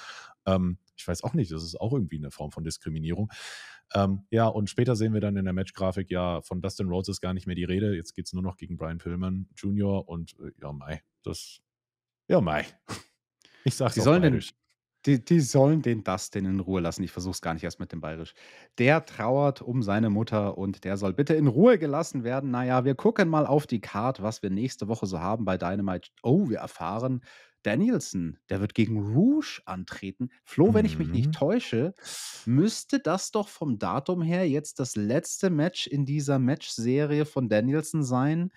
Ähm, ich weiß auch nicht, das ist auch irgendwie eine Form von Diskriminierung. Ähm, ja, und später sehen wir dann in der Matchgrafik, ja, von Dustin Rhodes ist gar nicht mehr die Rede. Jetzt geht es nur noch gegen Brian Pillman Jr. und äh, ja, Mai, das, ja, Mai. Ich sag's sie sollen den, die, die, sollen den Dustin in Ruhe lassen. Ich versuche es gar nicht erst mit dem Bayerisch. Der trauert um seine Mutter und der soll bitte in Ruhe gelassen werden. Naja, wir gucken mal auf die Card, was wir nächste Woche so haben bei Dynamite. Oh, wir erfahren, Danielson, der wird gegen Rouge antreten. Flo, wenn ich mich nicht mhm. täusche, müsste das doch vom Datum her jetzt das letzte Match in dieser Matchserie von Danielson sein,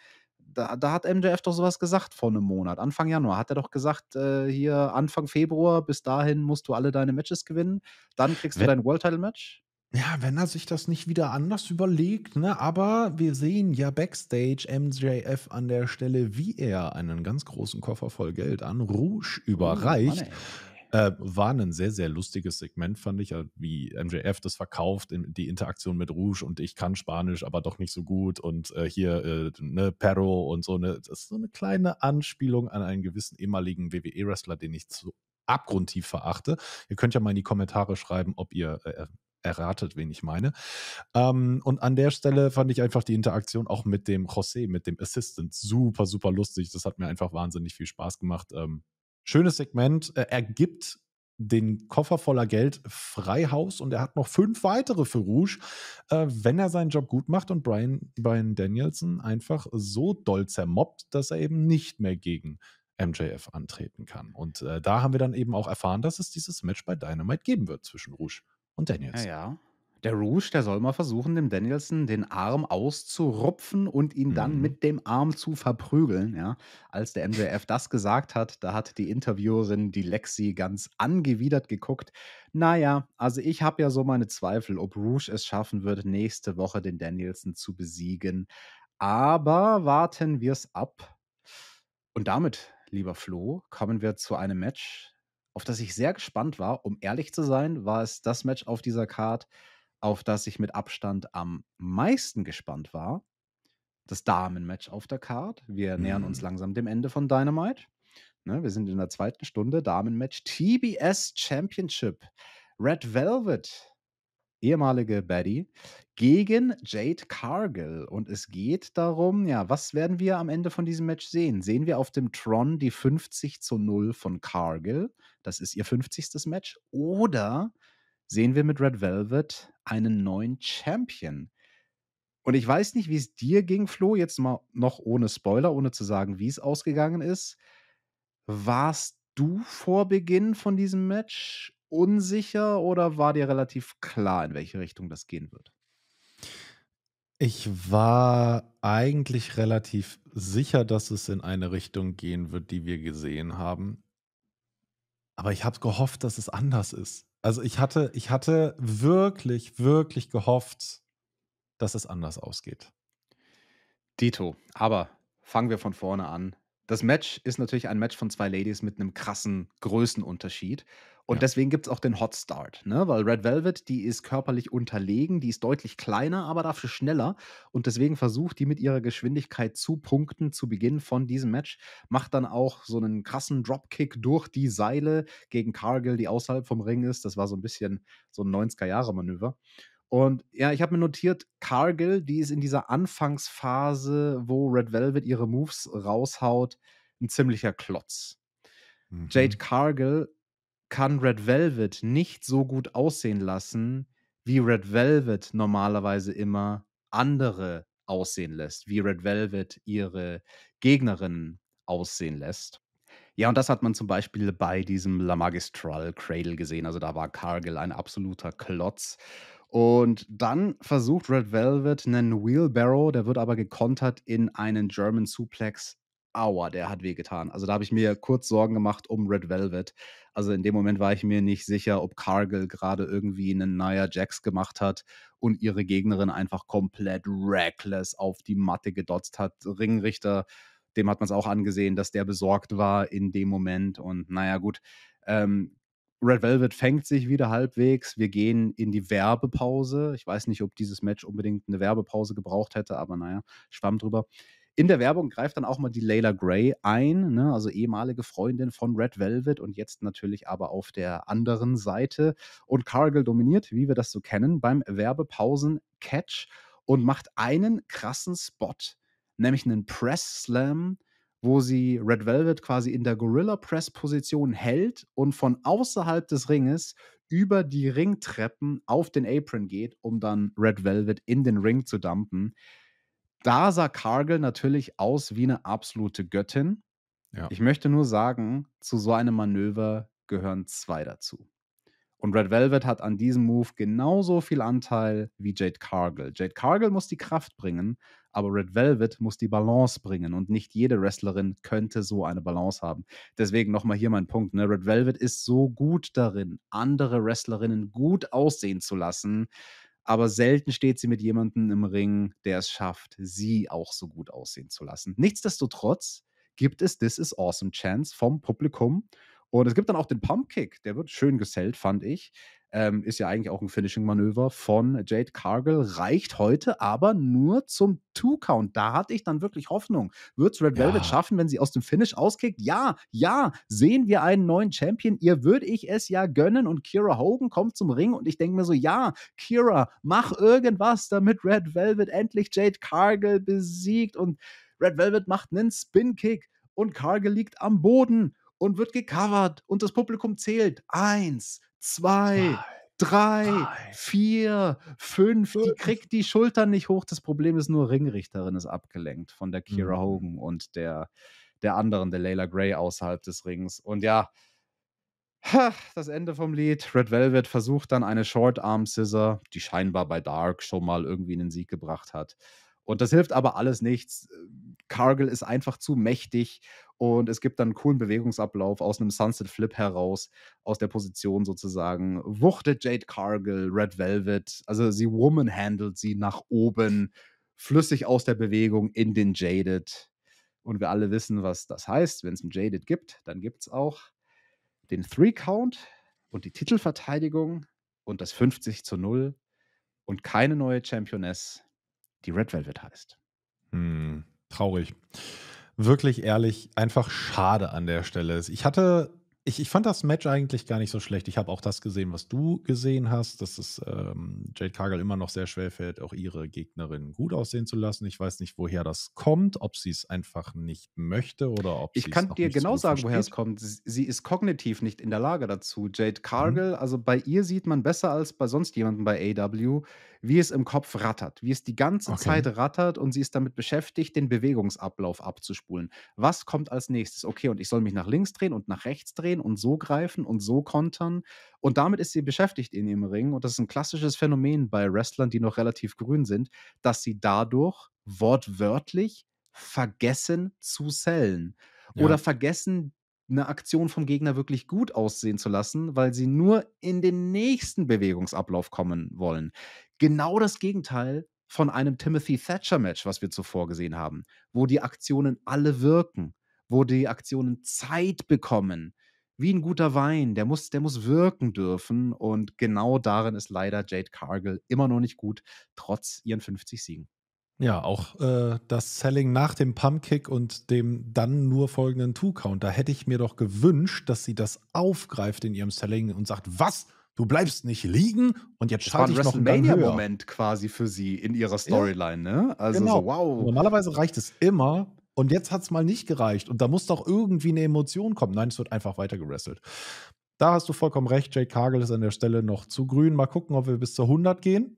da, da, hat MJF doch sowas gesagt vor einem Monat. Anfang Januar hat er doch gesagt, äh, hier Anfang Februar, bis dahin musst du alle deine Matches gewinnen. Dann kriegst wenn, du dein World Title Match. Ja, wenn er sich das nicht wieder anders überlegt, ne? Aber wir sehen ja backstage MJF an der Stelle, wie er einen ganz großen Koffer voll Geld an Rouge oh, überreicht. Oh, äh, war ein sehr, sehr lustiges Segment, fand ich, äh, wie MJF das verkauft, die Interaktion mit Rouge und ich kann Spanisch, aber doch nicht so gut und äh, hier äh, ne Perro und so. Ne, das ist so eine kleine Anspielung an einen gewissen ehemaligen WWE-Wrestler, den ich zu abgrundtief verachte. Ihr könnt ja mal in die Kommentare schreiben, ob ihr äh, erratet, wen ich meine. Ähm, und an der Stelle fand ich einfach die Interaktion auch mit dem José, mit dem Assistant, super, super lustig. Das hat mir einfach wahnsinnig viel Spaß gemacht. Ähm, Schönes Segment. Äh, er gibt den Koffer voller Geld Freihaus und er hat noch fünf weitere für Rouge, äh, wenn er seinen Job gut macht und Brian, Brian Danielson einfach so doll zermobbt, dass er eben nicht mehr gegen MJF antreten kann. Und äh, da haben wir dann eben auch erfahren, dass es dieses Match bei Dynamite geben wird zwischen Rouge und Danielson. Ja, ja. Der Rouge, der soll mal versuchen, dem Danielson den Arm auszurupfen und ihn dann mhm. mit dem Arm zu verprügeln. Ja? Als der MJF das gesagt hat, da hat die Interviewerin, die Lexi, ganz angewidert geguckt. Naja, also ich habe ja so meine Zweifel, ob Rouge es schaffen wird, nächste Woche den Danielson zu besiegen. Aber warten wir es ab. Und damit, lieber Flo, kommen wir zu einem Match, auf das ich sehr gespannt war. Um ehrlich zu sein, war es das Match auf dieser Karte auf das ich mit Abstand am meisten gespannt war, das Damenmatch auf der Card. Wir mhm. nähern uns mhm. langsam dem Ende von Dynamite. Ne, wir sind in der zweiten Stunde. Damenmatch TBS Championship. Red Velvet, ehemalige Betty, gegen Jade Cargill. Und es geht darum, ja, was werden wir am Ende von diesem Match sehen? Sehen wir auf dem Tron die 50 zu 0 von Cargill? Das ist ihr 50. Match. Oder sehen wir mit Red Velvet einen neuen Champion. Und ich weiß nicht, wie es dir ging, Flo, jetzt mal noch ohne Spoiler, ohne zu sagen, wie es ausgegangen ist. Warst du vor Beginn von diesem Match unsicher oder war dir relativ klar, in welche Richtung das gehen wird? Ich war eigentlich relativ sicher, dass es in eine Richtung gehen wird, die wir gesehen haben. Aber ich habe gehofft, dass es anders ist. Also ich hatte, ich hatte wirklich, wirklich gehofft, dass es anders ausgeht. Dito, aber fangen wir von vorne an. Das Match ist natürlich ein Match von zwei Ladies mit einem krassen Größenunterschied. Und ja. deswegen gibt es auch den Hot Start, ne? weil Red Velvet, die ist körperlich unterlegen, die ist deutlich kleiner, aber dafür schneller. Und deswegen versucht die mit ihrer Geschwindigkeit zu punkten zu Beginn von diesem Match. Macht dann auch so einen krassen Dropkick durch die Seile gegen Cargill, die außerhalb vom Ring ist. Das war so ein bisschen so ein 90er-Jahre-Manöver. Und ja, ich habe mir notiert, Cargill, die ist in dieser Anfangsphase, wo Red Velvet ihre Moves raushaut, ein ziemlicher Klotz. Mhm. Jade Cargill kann Red Velvet nicht so gut aussehen lassen, wie Red Velvet normalerweise immer andere aussehen lässt, wie Red Velvet ihre Gegnerinnen aussehen lässt. Ja, und das hat man zum Beispiel bei diesem La Magistral Cradle gesehen. Also da war Cargill ein absoluter Klotz. Und dann versucht Red Velvet einen Wheelbarrow, der wird aber gekontert in einen German Suplex aua, der hat wehgetan. Also da habe ich mir kurz Sorgen gemacht um Red Velvet. Also in dem Moment war ich mir nicht sicher, ob Cargill gerade irgendwie einen Nia Jax gemacht hat und ihre Gegnerin einfach komplett reckless auf die Matte gedotzt hat. Ringrichter, dem hat man es auch angesehen, dass der besorgt war in dem Moment. Und naja, gut. Ähm, Red Velvet fängt sich wieder halbwegs. Wir gehen in die Werbepause. Ich weiß nicht, ob dieses Match unbedingt eine Werbepause gebraucht hätte, aber naja, schwamm drüber. In der Werbung greift dann auch mal die Layla Gray ein, ne? also ehemalige Freundin von Red Velvet und jetzt natürlich aber auf der anderen Seite. Und Cargill dominiert, wie wir das so kennen, beim Werbepausen-Catch und macht einen krassen Spot, nämlich einen Press-Slam wo sie Red Velvet quasi in der Gorilla Press Position hält und von außerhalb des Ringes über die Ringtreppen auf den Apron geht, um dann Red Velvet in den Ring zu dumpen da sah Cargill natürlich aus wie eine absolute Göttin. Ja. Ich möchte nur sagen, zu so einem Manöver gehören zwei dazu. Und Red Velvet hat an diesem Move genauso viel Anteil wie Jade Cargill. Jade Cargill muss die Kraft bringen, aber Red Velvet muss die Balance bringen. Und nicht jede Wrestlerin könnte so eine Balance haben. Deswegen nochmal hier mein Punkt. Ne? Red Velvet ist so gut darin, andere Wrestlerinnen gut aussehen zu lassen, aber selten steht sie mit jemandem im Ring, der es schafft, sie auch so gut aussehen zu lassen. Nichtsdestotrotz gibt es This is Awesome Chance vom Publikum. Und es gibt dann auch den Pumpkick, der wird schön gesellt, fand ich ähm, ist ja eigentlich auch ein Finishing-Manöver von Jade Cargill, reicht heute aber nur zum Two-Count. Da hatte ich dann wirklich Hoffnung. Wird es Red ja. Velvet schaffen, wenn sie aus dem Finish auskickt? Ja, ja, sehen wir einen neuen Champion. Ihr würde ich es ja gönnen und Kira Hogan kommt zum Ring und ich denke mir so, ja, Kira, mach irgendwas, damit Red Velvet endlich Jade Cargill besiegt und Red Velvet macht einen Spin-Kick und Cargill liegt am Boden und wird gecovert und das Publikum zählt. Eins, zwei, drei, drei, vier, fünf. Die kriegt die Schultern nicht hoch. Das Problem ist nur, Ringrichterin ist abgelenkt von der Kira mhm. Hogan und der, der anderen, der Layla Gray außerhalb des Rings. Und ja, das Ende vom Lied. Red Velvet versucht dann eine Short Arm Scissor, die scheinbar bei Dark schon mal irgendwie einen Sieg gebracht hat. Und das hilft aber alles nichts. Cargill ist einfach zu mächtig und es gibt dann einen coolen Bewegungsablauf aus einem Sunset Flip heraus, aus der Position sozusagen. Wuchtet Jade Cargill, Red Velvet, also sie handelt sie nach oben, flüssig aus der Bewegung in den Jaded. Und wir alle wissen, was das heißt. Wenn es einen Jaded gibt, dann gibt es auch den Three Count und die Titelverteidigung und das 50 zu 0 und keine neue Championess, die Red Velvet heißt. Hm, traurig wirklich ehrlich einfach schade an der Stelle ist. Ich hatte ich, ich fand das Match eigentlich gar nicht so schlecht. Ich habe auch das gesehen, was du gesehen hast, dass es ähm, Jade Cargill immer noch sehr schwer fällt, auch ihre Gegnerin gut aussehen zu lassen. Ich weiß nicht, woher das kommt, ob sie es einfach nicht möchte oder ob sie Ich kann dir genau so sagen, versteht. woher es kommt. Sie ist kognitiv nicht in der Lage dazu. Jade mhm. Cargill, mhm. also bei ihr sieht man besser als bei sonst jemandem bei AW, e wie es im Kopf rattert, wie es die ganze okay. Zeit rattert und sie ist damit beschäftigt, den Bewegungsablauf abzuspulen. Was kommt als nächstes? Okay, und ich soll mich nach links drehen und nach rechts drehen reingehen und so greifen und so kontern. Und damit ist sie beschäftigt in ihrem Ring. Und das ist ein klassisches Phänomen bei Wrestlern, die noch relativ grün sind, dass sie dadurch wortwörtlich vergessen zu sellen. Ja. Oder vergessen, eine Aktion vom Gegner wirklich gut aussehen zu lassen, weil sie nur in den nächsten Bewegungsablauf kommen wollen. Genau das Gegenteil von einem Timothy Thatcher-Match, was wir zuvor gesehen haben, wo die Aktionen alle wirken, wo die Aktionen Zeit bekommen, wie ein guter Wein, der muss, der muss wirken dürfen. Und genau darin ist leider Jade Cargill immer noch nicht gut, trotz ihren 50 Siegen. Ja, auch äh, das Selling nach dem Pumpkick und dem dann nur folgenden Two-Count. Da hätte ich mir doch gewünscht, dass sie das aufgreift in ihrem Selling und sagt, was? Du bleibst nicht liegen und jetzt schalte ich noch einen mania moment quasi für sie in ihrer Storyline, ja. ne? Also genau. so, wow. Normalerweise reicht es immer, und jetzt hat es mal nicht gereicht. Und da muss doch irgendwie eine Emotion kommen. Nein, es wird einfach weiter gerasselt. Da hast du vollkommen recht. Jake Kagel ist an der Stelle noch zu grün. Mal gucken, ob wir bis zur 100 gehen.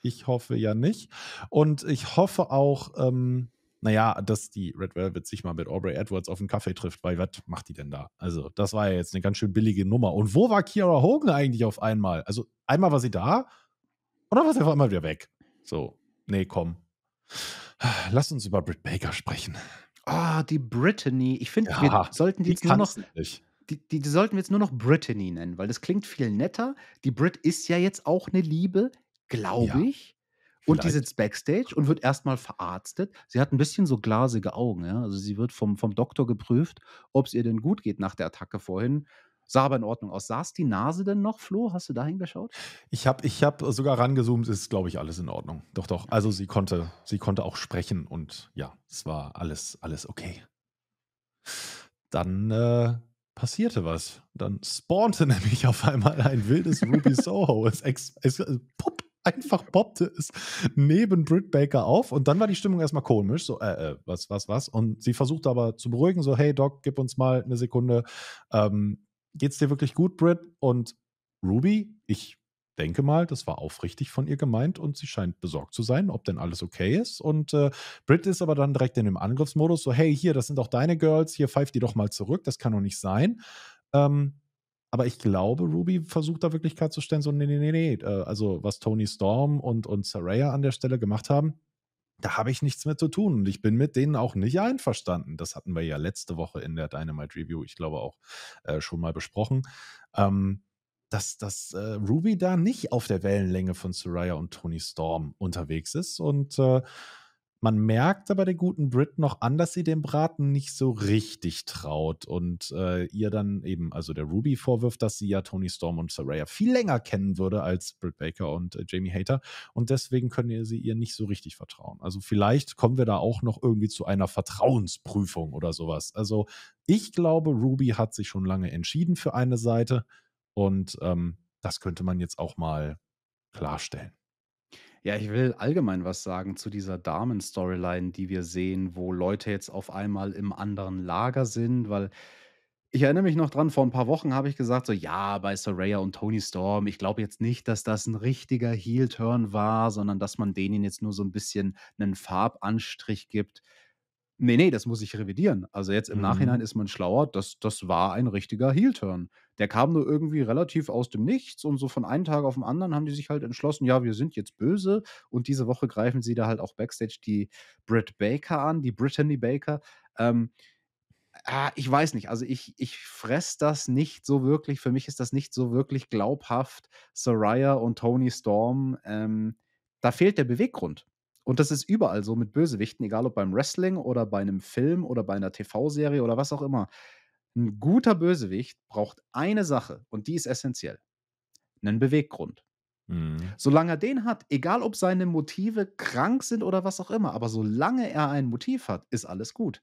Ich hoffe ja nicht. Und ich hoffe auch, ähm, naja, dass die Red Velvet sich mal mit Aubrey Edwards auf einen Kaffee trifft, weil was macht die denn da? Also, das war ja jetzt eine ganz schön billige Nummer. Und wo war Kiara Hogan eigentlich auf einmal? Also, einmal war sie da und dann war sie auf einmal wieder weg. So, nee, komm. Lass uns über Britt Baker sprechen. Ah, die Brittany. Ich finde, ja, wir sollten die jetzt nur noch. Die, die, die, sollten wir jetzt nur noch Brittany nennen, weil das klingt viel netter. Die Brit ist ja jetzt auch eine Liebe, glaube ja, ich. Und die sitzt backstage und wird erstmal verarztet. Sie hat ein bisschen so glasige Augen. Ja? Also sie wird vom, vom Doktor geprüft, ob es ihr denn gut geht nach der Attacke vorhin. Sah aber in Ordnung aus. Saß die Nase denn noch, Flo? Hast du da hingeschaut? Ich habe ich hab sogar rangezoomt, ist, glaube ich, alles in Ordnung. Doch, doch. Ja. Also sie konnte, sie konnte auch sprechen und ja, es war alles, alles okay. Dann äh, passierte was. Dann spawnte nämlich auf einmal ein wildes Ruby Soho. Es, ex, es äh, pop, einfach poppte es neben Britt Baker auf und dann war die Stimmung erstmal komisch. So, äh, äh, was, was, was? Und sie versuchte aber zu beruhigen, so, hey Doc, gib uns mal eine Sekunde. Ähm, geht's dir wirklich gut, Britt? Und Ruby, ich denke mal, das war aufrichtig von ihr gemeint und sie scheint besorgt zu sein, ob denn alles okay ist. Und äh, Britt ist aber dann direkt in dem Angriffsmodus, so, hey, hier, das sind auch deine Girls, hier pfeift die doch mal zurück, das kann doch nicht sein. Ähm, aber ich glaube, Ruby versucht da wirklich klarzustellen, so, nee, nee, nee, nee. Äh, also, was Tony Storm und, und Saraya an der Stelle gemacht haben, da habe ich nichts mehr zu tun und ich bin mit denen auch nicht einverstanden. Das hatten wir ja letzte Woche in der Dynamite Review, ich glaube auch äh, schon mal besprochen. Ähm, dass, dass äh, Ruby da nicht auf der Wellenlänge von Soraya und Tony Storm unterwegs ist und äh, man merkt aber der guten Brit noch an, dass sie dem Braten nicht so richtig traut und äh, ihr dann eben, also der Ruby vorwirft, dass sie ja Tony Storm und Saraya viel länger kennen würde als Britt Baker und äh, Jamie Hater und deswegen können ihr sie ihr nicht so richtig vertrauen. Also vielleicht kommen wir da auch noch irgendwie zu einer Vertrauensprüfung oder sowas. Also ich glaube, Ruby hat sich schon lange entschieden für eine Seite und ähm, das könnte man jetzt auch mal klarstellen. Ja, ich will allgemein was sagen zu dieser Damen-Storyline, die wir sehen, wo Leute jetzt auf einmal im anderen Lager sind, weil ich erinnere mich noch dran, vor ein paar Wochen habe ich gesagt, so ja, bei Soraya und Tony Storm, ich glaube jetzt nicht, dass das ein richtiger Heel-Turn war, sondern dass man denen jetzt nur so ein bisschen einen Farbanstrich gibt. Nee, nee, das muss ich revidieren. Also jetzt im mhm. Nachhinein ist man schlauer, das, das war ein richtiger Heel-Turn. Der kam nur irgendwie relativ aus dem Nichts und so von einem Tag auf den anderen haben die sich halt entschlossen, ja, wir sind jetzt böse und diese Woche greifen sie da halt auch backstage die Britt Baker an, die Brittany Baker. Ähm, Ah, ich weiß nicht. Also ich, ich fress das nicht so wirklich. Für mich ist das nicht so wirklich glaubhaft. Soraya und Tony Storm, ähm, da fehlt der Beweggrund. Und das ist überall so mit Bösewichten, egal ob beim Wrestling oder bei einem Film oder bei einer TV-Serie oder was auch immer. Ein guter Bösewicht braucht eine Sache und die ist essentiell. Einen Beweggrund. Mhm. Solange er den hat, egal ob seine Motive krank sind oder was auch immer, aber solange er ein Motiv hat, ist alles gut.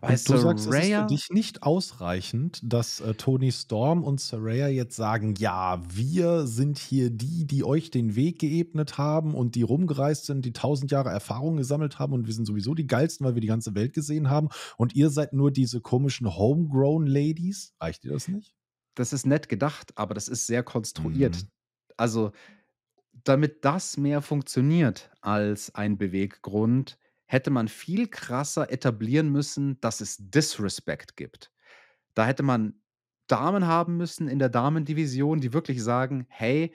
Weißt du Saraya sagst, es ist für dich nicht ausreichend, dass äh, Tony Storm und Saraya jetzt sagen, ja, wir sind hier die, die euch den Weg geebnet haben und die rumgereist sind, die tausend Jahre Erfahrung gesammelt haben und wir sind sowieso die geilsten, weil wir die ganze Welt gesehen haben und ihr seid nur diese komischen Homegrown Ladies. Reicht dir das nicht? Das ist nett gedacht, aber das ist sehr konstruiert. Mhm. Also damit das mehr funktioniert als ein Beweggrund, hätte man viel krasser etablieren müssen, dass es Disrespect gibt. Da hätte man Damen haben müssen in der Damendivision, die wirklich sagen, hey,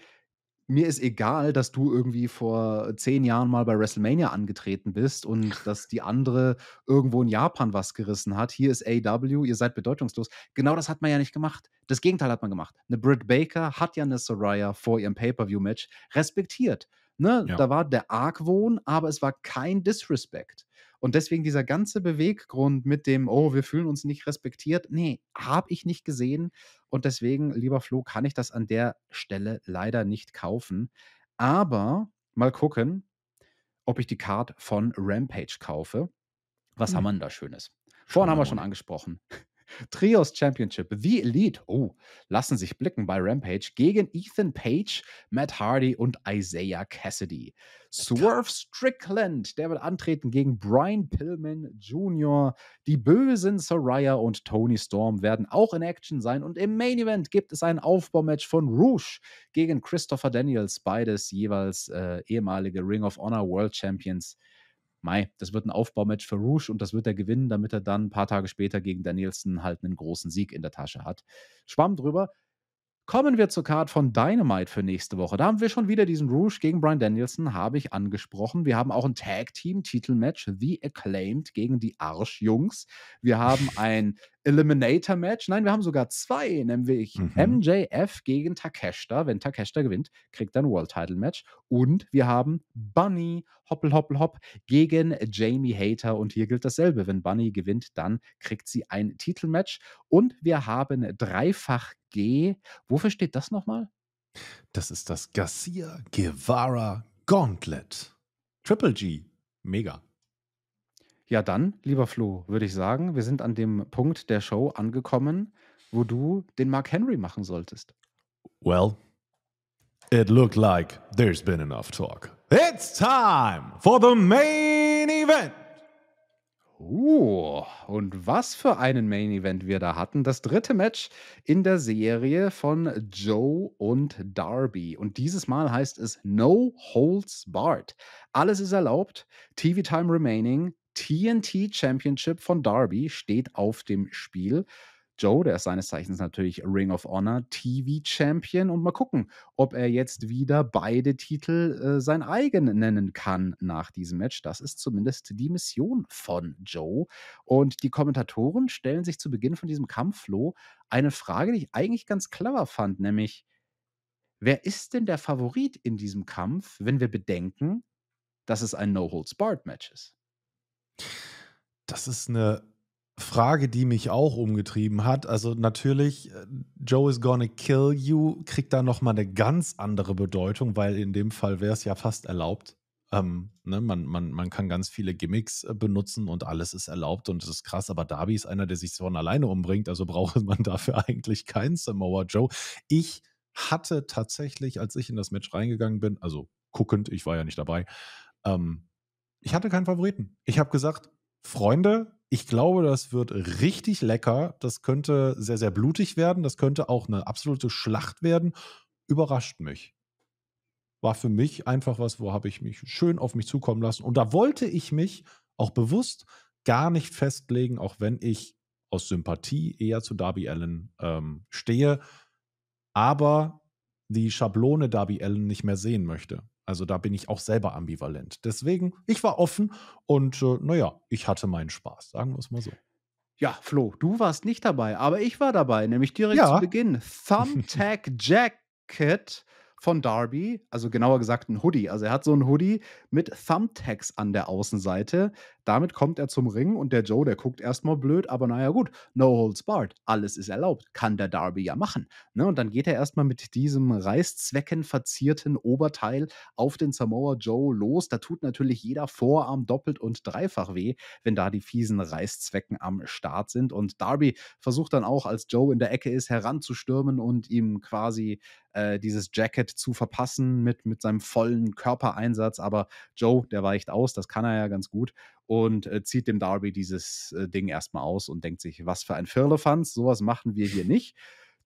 mir ist egal, dass du irgendwie vor zehn Jahren mal bei WrestleMania angetreten bist und dass die andere irgendwo in Japan was gerissen hat. Hier ist AW, ihr seid bedeutungslos. Genau das hat man ja nicht gemacht. Das Gegenteil hat man gemacht. Eine Britt Baker hat ja eine Soraya vor ihrem Pay-Per-View-Match respektiert. Ne? Ja. Da war der Argwohn, aber es war kein Disrespect. Und deswegen dieser ganze Beweggrund mit dem, oh, wir fühlen uns nicht respektiert, nee, habe ich nicht gesehen. Und deswegen, lieber Flo, kann ich das an der Stelle leider nicht kaufen. Aber mal gucken, ob ich die Card von Rampage kaufe. Was mhm. haben wir denn da Schönes? Vorhin haben wir schon angesprochen. Trios Championship, The Elite, oh, lassen sich blicken bei Rampage gegen Ethan Page, Matt Hardy und Isaiah Cassidy. Swerve Strickland, der wird antreten gegen Brian Pillman Jr. Die bösen Soraya und Tony Storm werden auch in Action sein und im Main Event gibt es ein Aufbaumatch von Rouge gegen Christopher Daniels, beides jeweils äh, ehemalige Ring of Honor World Champions. Mai, das wird ein Aufbaumatch für Rouge und das wird er gewinnen, damit er dann ein paar Tage später gegen Danielson halt einen großen Sieg in der Tasche hat. Schwamm drüber. Kommen wir zur Card von Dynamite für nächste Woche. Da haben wir schon wieder diesen Rouge gegen Brian Danielson, habe ich angesprochen. Wir haben auch ein Tag Team Titelmatch, The Acclaimed gegen die Arschjungs. Wir haben ein Eliminator-Match. Nein, wir haben sogar zwei, nämlich mhm. MJF gegen Takeshita. Wenn Takeshita gewinnt, kriegt er ein World-Title-Match. Und wir haben Bunny, hoppel, hoppel, hopp, gegen Jamie Hater. Und hier gilt dasselbe. Wenn Bunny gewinnt, dann kriegt sie ein Titel-Match. Und wir haben dreifach G. Wofür steht das nochmal? Das ist das Garcia Guevara Gauntlet. Triple G. Mega. Ja, dann, lieber Flo, würde ich sagen, wir sind an dem Punkt der Show angekommen, wo du den Mark Henry machen solltest. Well, it looked like there's been enough talk. It's time for the main event. Oh, und was für einen Main Event wir da hatten. Das dritte Match in der Serie von Joe und Darby. Und dieses Mal heißt es No Holds Barred. Alles ist erlaubt. TV Time Remaining. TNT Championship von Darby steht auf dem Spiel. Joe, der ist seines Zeichens natürlich Ring of Honor TV Champion und mal gucken, ob er jetzt wieder beide Titel äh, sein eigen nennen kann nach diesem Match. Das ist zumindest die Mission von Joe. Und die Kommentatoren stellen sich zu Beginn von diesem Kampf, Flo, eine Frage, die ich eigentlich ganz clever fand, nämlich, wer ist denn der Favorit in diesem Kampf, wenn wir bedenken, dass es ein No-Holds-Barred-Match ist? Das ist eine Frage, die mich auch umgetrieben hat. Also natürlich, äh, Joe is gonna kill you kriegt da nochmal eine ganz andere Bedeutung, weil in dem Fall wäre es ja fast erlaubt. Ähm, ne, man, man, man kann ganz viele Gimmicks äh, benutzen und alles ist erlaubt und das ist krass, aber Darby ist einer, der sich von alleine umbringt, also braucht man dafür eigentlich keinen Samoa Joe. Ich hatte tatsächlich, als ich in das Match reingegangen bin, also guckend, ich war ja nicht dabei, ähm, ich hatte keinen Favoriten. Ich habe gesagt, Freunde, ich glaube, das wird richtig lecker. Das könnte sehr, sehr blutig werden. Das könnte auch eine absolute Schlacht werden. Überrascht mich. War für mich einfach was, wo habe ich mich schön auf mich zukommen lassen. Und da wollte ich mich auch bewusst gar nicht festlegen, auch wenn ich aus Sympathie eher zu Darby Allen ähm, stehe, aber die Schablone Darby Allen nicht mehr sehen möchte. Also da bin ich auch selber ambivalent. Deswegen, ich war offen und äh, naja, ich hatte meinen Spaß, sagen wir es mal so. Ja, Flo, du warst nicht dabei, aber ich war dabei, nämlich direkt ja. zu Beginn. Thumbtack Jacket von Darby, also genauer gesagt ein Hoodie. Also er hat so ein Hoodie mit Thumbtacks an der Außenseite. Damit kommt er zum Ring und der Joe, der guckt erstmal blöd, aber naja, gut, no holds barred, alles ist erlaubt, kann der Darby ja machen. Ne? Und dann geht er erstmal mit diesem Reißzwecken verzierten Oberteil auf den Samoa Joe los. Da tut natürlich jeder Vorarm doppelt und dreifach weh, wenn da die fiesen Reißzwecken am Start sind. Und Darby versucht dann auch, als Joe in der Ecke ist, heranzustürmen und ihm quasi äh, dieses Jacket zu verpassen mit, mit seinem vollen Körpereinsatz. Aber Joe, der weicht aus, das kann er ja ganz gut und äh, zieht dem Darby dieses äh, Ding erstmal aus und denkt sich, was für ein Firlefanz, sowas machen wir hier nicht.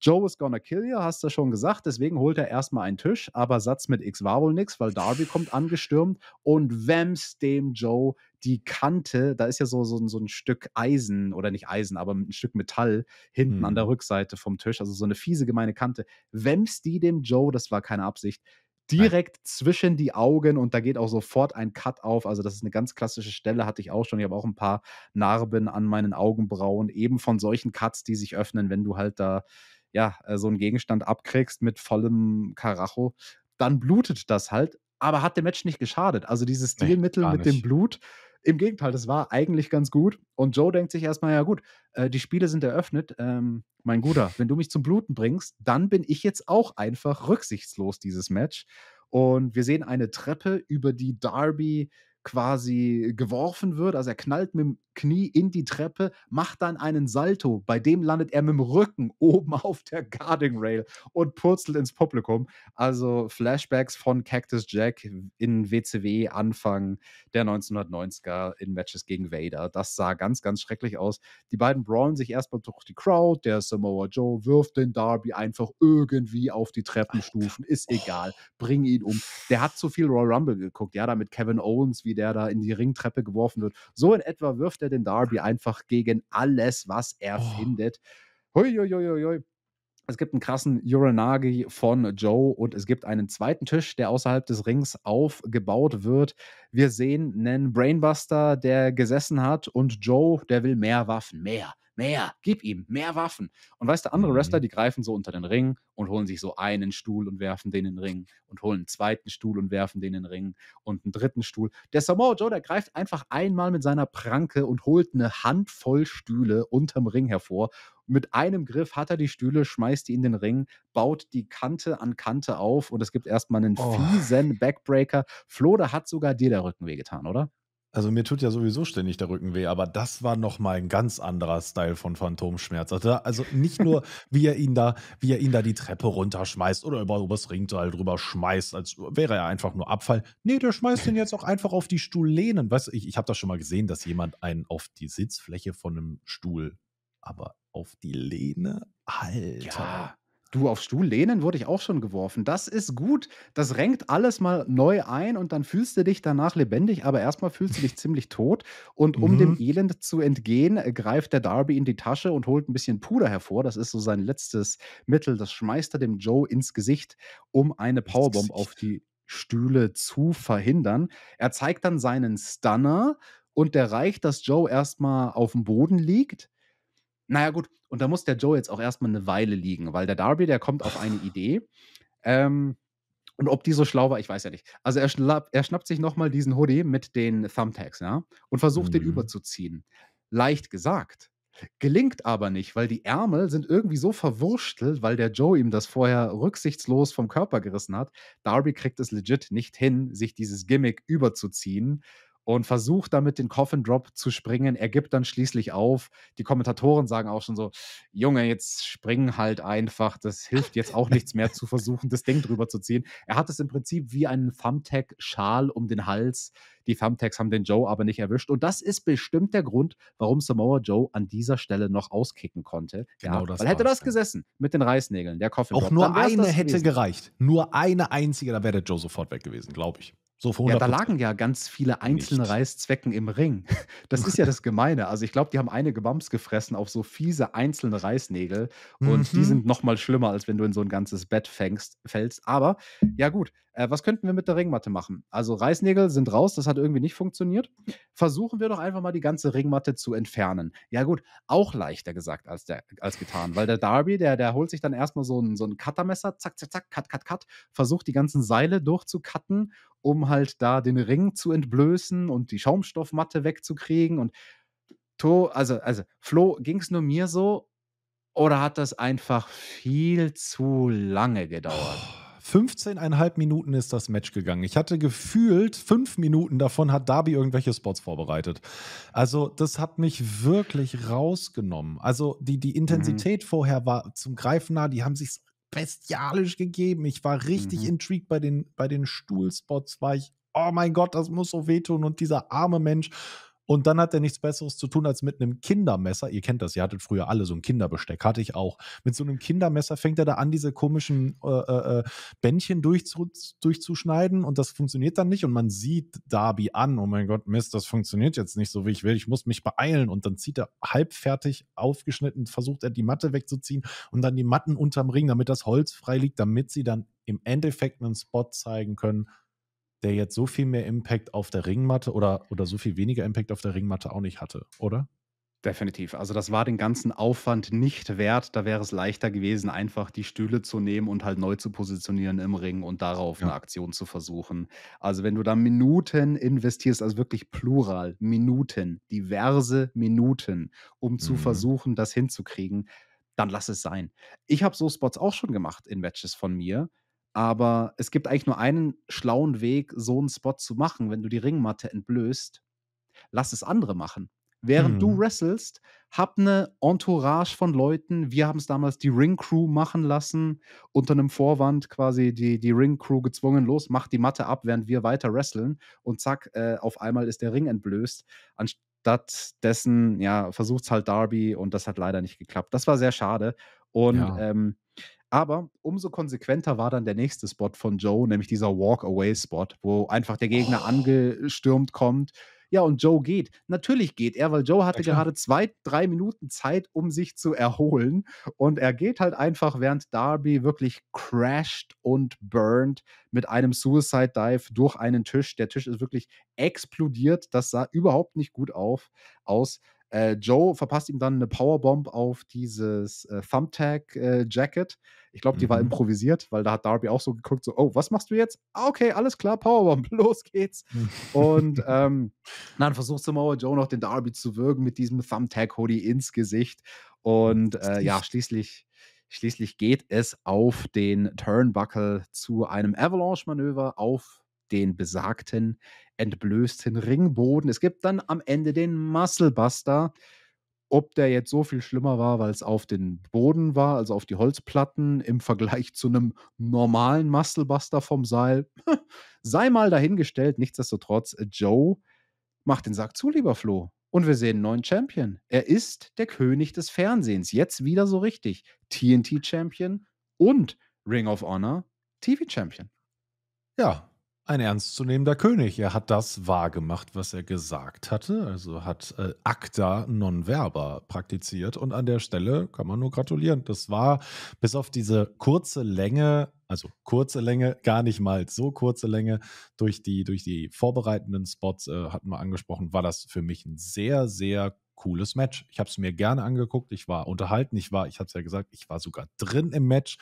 Joe is gonna kill you, hast du schon gesagt, deswegen holt er erstmal einen Tisch, aber Satz mit X war wohl nix, weil Darby kommt angestürmt und wemst dem Joe die Kante, da ist ja so, so, so ein Stück Eisen oder nicht Eisen, aber ein Stück Metall hinten hm. an der mhm. Rückseite vom Tisch, also so eine fiese gemeine Kante, wemst die dem Joe, das war keine Absicht, direkt Nein. zwischen die Augen und da geht auch sofort ein Cut auf. Also das ist eine ganz klassische Stelle, hatte ich auch schon. Ich habe auch ein paar Narben an meinen Augenbrauen, eben von solchen Cuts, die sich öffnen, wenn du halt da ja äh, so einen Gegenstand abkriegst mit vollem Karacho, dann blutet das halt. Aber hat dem Match nicht geschadet. Also dieses Stilmittel nee, mit dem Blut im Gegenteil, das war eigentlich ganz gut. Und Joe denkt sich erstmal, ja gut, äh, die Spiele sind eröffnet. Ähm, mein Guter, wenn du mich zum Bluten bringst, dann bin ich jetzt auch einfach rücksichtslos, dieses Match. Und wir sehen eine Treppe, über die Darby quasi geworfen wird. Also er knallt mit dem Knie in die Treppe, macht dann einen Salto. Bei dem landet er mit dem Rücken oben auf der Guarding Rail und purzelt ins Publikum. Also Flashbacks von Cactus Jack in WCW Anfang der 1990er in Matches gegen Vader. Das sah ganz, ganz schrecklich aus. Die beiden brawlen sich erstmal durch die Crowd. Der Samoa Joe wirft den Darby einfach irgendwie auf die Treppenstufen. Ist oh. egal. Bring ihn um. Der hat zu viel Royal Rumble geguckt. Ja, damit Kevin Owens wie wie der da in die Ringtreppe geworfen wird. So in etwa wirft er den Darby einfach gegen alles, was er oh. findet. Hui, hui, hui, hui. Es gibt einen krassen Uranagi von Joe und es gibt einen zweiten Tisch, der außerhalb des Rings aufgebaut wird. Wir sehen einen Brainbuster, der gesessen hat und Joe, der will mehr Waffen, mehr mehr, gib ihm, mehr Waffen. Und weißt du, andere Wrestler, mhm. die greifen so unter den Ring und holen sich so einen Stuhl und werfen den in den Ring und holen einen zweiten Stuhl und werfen den in den Ring und einen dritten Stuhl. Der Samoa Joe, der greift einfach einmal mit seiner Pranke und holt eine Handvoll Stühle unterm Ring hervor mit einem Griff hat er die Stühle, schmeißt die in den Ring, baut die Kante an Kante auf und es gibt erstmal einen oh. fiesen Backbreaker. Flo, da hat sogar dir der Rücken wehgetan, oder? Also mir tut ja sowieso ständig der Rücken weh, aber das war noch mal ein ganz anderer Style von Phantomschmerz. Also, also nicht nur, wie er ihn da, wie er ihn da die Treppe runterschmeißt oder über das Ringteil drüber schmeißt, als wäre er einfach nur Abfall. Nee, der schmeißt den jetzt auch einfach auf die Stuhllehnen. Weißt du, ich, ich habe das schon mal gesehen, dass jemand einen auf die Sitzfläche von einem Stuhl, aber auf die Lehne, Alter. Ja. Du, auf Stuhl lehnen wurde ich auch schon geworfen. Das ist gut. Das renkt alles mal neu ein und dann fühlst du dich danach lebendig, aber erstmal fühlst du dich ziemlich tot. Und um mhm. dem Elend zu entgehen, greift der Darby in die Tasche und holt ein bisschen Puder hervor. Das ist so sein letztes Mittel. Das schmeißt er dem Joe ins Gesicht, um eine Powerbomb auf die Stühle zu verhindern. Er zeigt dann seinen Stunner und der reicht, dass Joe erstmal auf dem Boden liegt naja, gut, und da muss der Joe jetzt auch erstmal eine Weile liegen, weil der Darby, der kommt auf eine Idee. Ähm, und ob die so schlau war, ich weiß ja nicht. Also er, schnapp, er schnappt sich nochmal diesen Hoodie mit den Thumbtacks, ja, und versucht mhm. den überzuziehen. Leicht gesagt. Gelingt aber nicht, weil die Ärmel sind irgendwie so verwurstelt, weil der Joe ihm das vorher rücksichtslos vom Körper gerissen hat. Darby kriegt es legit nicht hin, sich dieses Gimmick überzuziehen und versucht damit den Coffin Drop zu springen. Er gibt dann schließlich auf. Die Kommentatoren sagen auch schon so: Junge, jetzt springen halt einfach. Das hilft jetzt auch nichts mehr zu versuchen, das Ding drüber zu ziehen. Er hat es im Prinzip wie einen Thumbtack-Schal um den Hals. Die Thumbtacks haben den Joe aber nicht erwischt. Und das ist bestimmt der Grund, warum Samoa Joe an dieser Stelle noch auskicken konnte. Genau ja, das weil hätte das gesessen mit den Reißnägeln, der Coffin Drop. Auch nur eine hätte gewesen. gereicht. Nur eine einzige, da wäre der Joe sofort weg gewesen, glaube ich. So ja, da lagen ja ganz viele einzelne nicht. Reißzwecken im Ring. Das ist ja das Gemeine. Also ich glaube, die haben einige Bumps gefressen auf so fiese einzelne Reißnägel. Und mhm. die sind noch mal schlimmer, als wenn du in so ein ganzes Bett fängst, fällst. Aber ja gut, äh, was könnten wir mit der Ringmatte machen? Also Reißnägel sind raus, das hat irgendwie nicht funktioniert. Versuchen wir doch einfach mal die ganze Ringmatte zu entfernen. Ja gut, auch leichter gesagt als, der, als getan, weil der Darby, der, der holt sich dann erstmal so ein, so ein Cuttermesser, zack, zack, zack, cut, cut, cut, versucht die ganzen Seile durchzukatten, um halt da den Ring zu entblößen und die Schaumstoffmatte wegzukriegen und To, also, also Flo, ging es nur mir so oder hat das einfach viel zu lange gedauert? Oh. 15,5 Minuten ist das Match gegangen. Ich hatte gefühlt, fünf Minuten davon hat Darby irgendwelche Spots vorbereitet. Also, das hat mich wirklich rausgenommen. Also, die, die Intensität mhm. vorher war zum Greifen nah, die haben sich bestialisch gegeben. Ich war richtig mhm. intrigued bei den, bei den Stuhlspots, war ich, oh mein Gott, das muss so wehtun und dieser arme Mensch. Und dann hat er nichts Besseres zu tun, als mit einem Kindermesser, ihr kennt das, ihr hattet früher alle so ein Kinderbesteck, hatte ich auch. Mit so einem Kindermesser fängt er da an, diese komischen äh, äh, äh, Bändchen durchzu, durchzuschneiden und das funktioniert dann nicht. Und man sieht Darby an, oh mein Gott, Mist, das funktioniert jetzt nicht so, wie ich will, ich muss mich beeilen. Und dann zieht er halbfertig aufgeschnitten, versucht er die Matte wegzuziehen und dann die Matten unterm Ring, damit das Holz frei liegt, damit sie dann im Endeffekt einen Spot zeigen können, der jetzt so viel mehr Impact auf der Ringmatte oder, oder so viel weniger Impact auf der Ringmatte auch nicht hatte, oder? Definitiv. Also das war den ganzen Aufwand nicht wert. Da wäre es leichter gewesen, einfach die Stühle zu nehmen und halt neu zu positionieren im Ring und darauf ja. eine Aktion zu versuchen. Also wenn du da Minuten investierst, also wirklich plural, Minuten, diverse Minuten, um mhm. zu versuchen, das hinzukriegen, dann lass es sein. Ich habe so Spots auch schon gemacht in Matches von mir, aber es gibt eigentlich nur einen schlauen Weg, so einen Spot zu machen, wenn du die Ringmatte entblößt. Lass es andere machen. Während mhm. du wrestlest, hab eine Entourage von Leuten. Wir haben es damals die Ring Crew machen lassen, unter einem Vorwand quasi die, die Ring Crew gezwungen, los, mach die Matte ab, während wir weiter wresteln. Und zack, äh, auf einmal ist der Ring entblößt. Anstatt dessen, ja, versucht's halt Darby und das hat leider nicht geklappt. Das war sehr schade. Und ja. ähm, aber umso konsequenter war dann der nächste Spot von Joe, nämlich dieser Walk-Away-Spot, wo einfach der Gegner oh. angestürmt kommt. Ja, und Joe geht. Natürlich geht er, weil Joe hatte gerade zwei, drei Minuten Zeit, um sich zu erholen. Und er geht halt einfach, während Darby wirklich crasht und burned mit einem Suicide Dive durch einen Tisch. Der Tisch ist wirklich explodiert. Das sah überhaupt nicht gut auf, aus. Äh, Joe verpasst ihm dann eine Powerbomb auf dieses äh, Thumbtack-Jacket. Äh, ich glaube, die mhm. war improvisiert, weil da hat Darby auch so geguckt, so, oh, was machst du jetzt? Ah, okay, alles klar, Powerbomb, los geht's. Und ähm, dann versucht Samoa Joe noch den Darby zu würgen mit diesem Thumbtack-Hoodie ins Gesicht. Und äh, ja, schließlich Schließlich geht es auf den Turnbuckle zu einem Avalanche-Manöver auf den besagten entblößten Ringboden. Es gibt dann am Ende den Musclebuster. Ob der jetzt so viel schlimmer war, weil es auf den Boden war, also auf die Holzplatten, im Vergleich zu einem normalen Musclebuster vom Seil, sei mal dahingestellt. Nichtsdestotrotz, Joe macht den Sack zu, lieber Flo. Und wir sehen einen neuen Champion. Er ist der König des Fernsehens. Jetzt wieder so richtig. TNT Champion und Ring of Honor TV Champion. Ja, ein ernstzunehmender König. Er hat das wahrgemacht, was er gesagt hatte, also hat äh, acta non verba praktiziert und an der Stelle kann man nur gratulieren. Das war bis auf diese kurze Länge, also kurze Länge, gar nicht mal so kurze Länge, durch die, durch die vorbereitenden Spots äh, hatten wir angesprochen, war das für mich ein sehr, sehr cooles Match. Ich habe es mir gerne angeguckt, ich war unterhalten, ich war, ich habe es ja gesagt, ich war sogar drin im Match.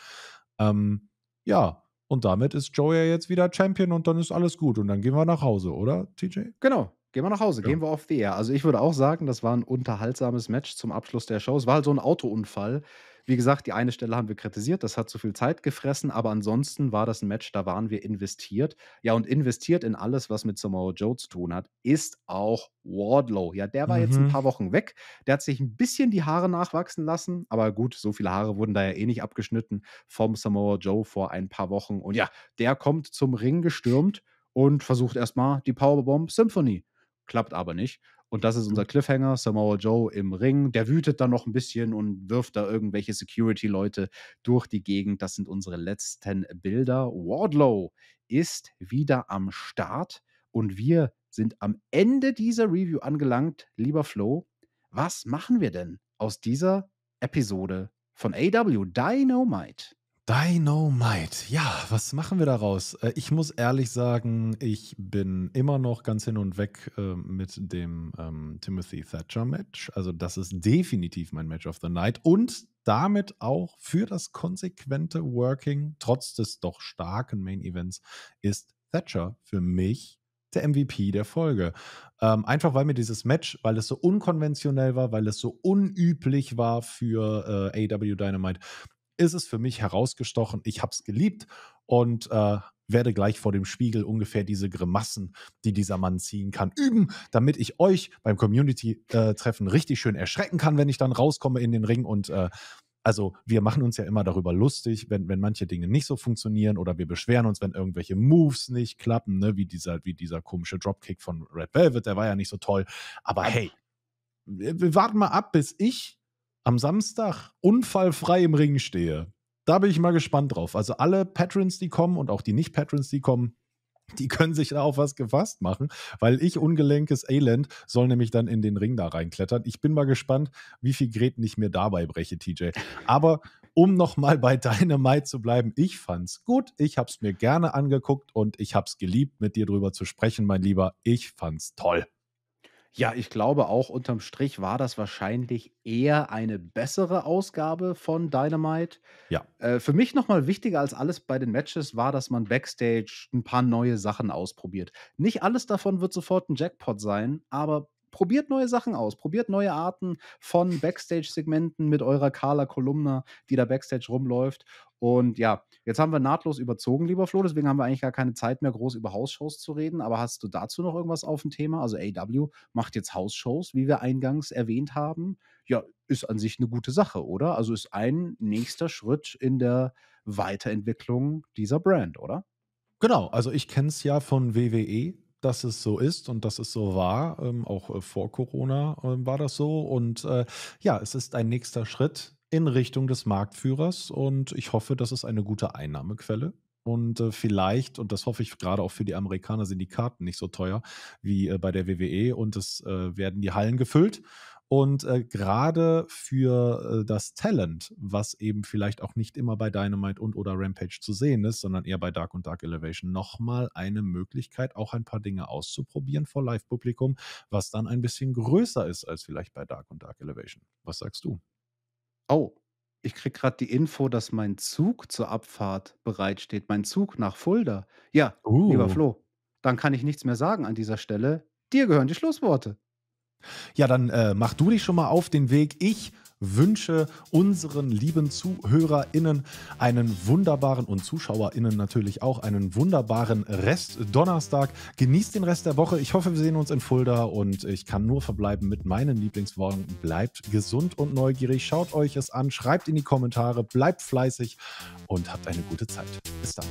Ähm, ja, und damit ist Joe ja jetzt wieder Champion und dann ist alles gut. Und dann gehen wir nach Hause, oder, TJ? Genau. Gehen wir nach Hause, ja. gehen wir auf die Air. Also ich würde auch sagen, das war ein unterhaltsames Match zum Abschluss der Show. Es war halt so ein Autounfall. Wie gesagt, die eine Stelle haben wir kritisiert, das hat zu viel Zeit gefressen, aber ansonsten war das ein Match, da waren wir investiert. Ja, und investiert in alles, was mit Samoa Joe zu tun hat, ist auch Wardlow. Ja, der war mhm. jetzt ein mhm. paar Wochen weg. Der hat sich ein bisschen die Haare nachwachsen lassen, aber gut, so viele Haare wurden da ja eh nicht abgeschnitten vom Samoa Joe vor ein paar Wochen. Und ja, der kommt zum Ring gestürmt und versucht erstmal die Powerbomb Symphony. Klappt aber nicht. Und das ist mhm. unser Cliffhanger, Samoa Joe im Ring. Der wütet dann noch ein bisschen und wirft da irgendwelche Security-Leute durch die Gegend. Das sind unsere letzten Bilder. Wardlow ist wieder am Start und wir sind am Ende dieser Review angelangt. Lieber Flo, was machen wir denn aus dieser Episode von AW Dynamite? Dynamite. Ja, was machen wir daraus? Äh, ich muss ehrlich sagen, ich bin immer noch ganz hin und weg ähm, mit dem ähm, Timothy Thatcher Match. Also das ist definitiv mein Match of the Night und damit auch für das konsequente Working, trotz des doch starken Main Events, ist Thatcher für mich der MVP der Folge. Ähm, einfach weil mir dieses Match, weil es so unkonventionell war, weil es so unüblich war für äh, AW Dynamite, ist es für mich herausgestochen. Ich habe es geliebt und äh, werde gleich vor dem Spiegel ungefähr diese Grimassen, die dieser Mann ziehen kann, üben, damit ich euch beim Community-Treffen äh, richtig schön erschrecken kann, wenn ich dann rauskomme in den Ring und äh, also wir machen uns ja immer darüber lustig, wenn, wenn manche Dinge nicht so funktionieren oder wir beschweren uns, wenn irgendwelche Moves nicht klappen, ne? wie, dieser, wie dieser komische Dropkick von Red Velvet, der war ja nicht so toll. Aber hey, wir warten mal ab, bis ich am Samstag unfallfrei im Ring stehe, da bin ich mal gespannt drauf. Also alle Patrons, die kommen und auch die Nicht-Patrons, die kommen, die können sich da auf was gefasst machen, weil ich ungelenkes Elend soll nämlich dann in den Ring da reinklettern. Ich bin mal gespannt, wie viel Gräten ich mir dabei breche, TJ. Aber um nochmal bei deinem Mai zu bleiben, ich fand's gut, ich hab's mir gerne angeguckt und ich hab's geliebt, mit dir drüber zu sprechen, mein Lieber. Ich fand's toll. Ja, ich glaube auch unterm Strich war das wahrscheinlich eher eine bessere Ausgabe von Dynamite. Ja. Äh, für mich nochmal wichtiger als alles bei den Matches war, dass man backstage ein paar neue Sachen ausprobiert. Nicht alles davon wird sofort ein Jackpot sein, aber probiert neue Sachen aus, probiert neue Arten von Backstage-Segmenten mit eurer Carla Kolumna, die da Backstage rumläuft. Und ja, jetzt haben wir nahtlos überzogen, lieber Flo, deswegen haben wir eigentlich gar keine Zeit mehr, groß über Hausshows zu reden. Aber hast du dazu noch irgendwas auf dem Thema? Also AW macht jetzt Hausshows, wie wir eingangs erwähnt haben. Ja, ist an sich eine gute Sache, oder? Also ist ein nächster Schritt in der Weiterentwicklung dieser Brand, oder? Genau, also ich kenne es ja von WWE, dass es so ist und dass es so war. Ähm, auch äh, vor Corona äh, war das so. Und äh, ja, es ist ein nächster Schritt in Richtung des Marktführers und ich hoffe, das ist eine gute Einnahmequelle. Und äh, vielleicht, und das hoffe ich gerade auch für die Amerikaner, sind die Karten nicht so teuer wie äh, bei der WWE und es äh, werden die Hallen gefüllt und äh, gerade für äh, das Talent, was eben vielleicht auch nicht immer bei Dynamite und oder Rampage zu sehen ist, sondern eher bei Dark und Dark Elevation, nochmal eine Möglichkeit, auch ein paar Dinge auszuprobieren vor Live-Publikum, was dann ein bisschen größer ist als vielleicht bei Dark und Dark Elevation. Was sagst du? Oh, ich krieg gerade die Info, dass mein Zug zur Abfahrt bereitsteht. Mein Zug nach Fulda. Ja, uh. lieber Flo, dann kann ich nichts mehr sagen an dieser Stelle. Dir gehören die Schlussworte. Ja, dann äh, mach du dich schon mal auf den Weg. Ich wünsche unseren lieben ZuhörerInnen einen wunderbaren und ZuschauerInnen natürlich auch einen wunderbaren Rest Donnerstag. Genießt den Rest der Woche. Ich hoffe, wir sehen uns in Fulda und ich kann nur verbleiben mit meinen Lieblingsworten. Bleibt gesund und neugierig. Schaut euch es an, schreibt in die Kommentare, bleibt fleißig und habt eine gute Zeit. Bis dann.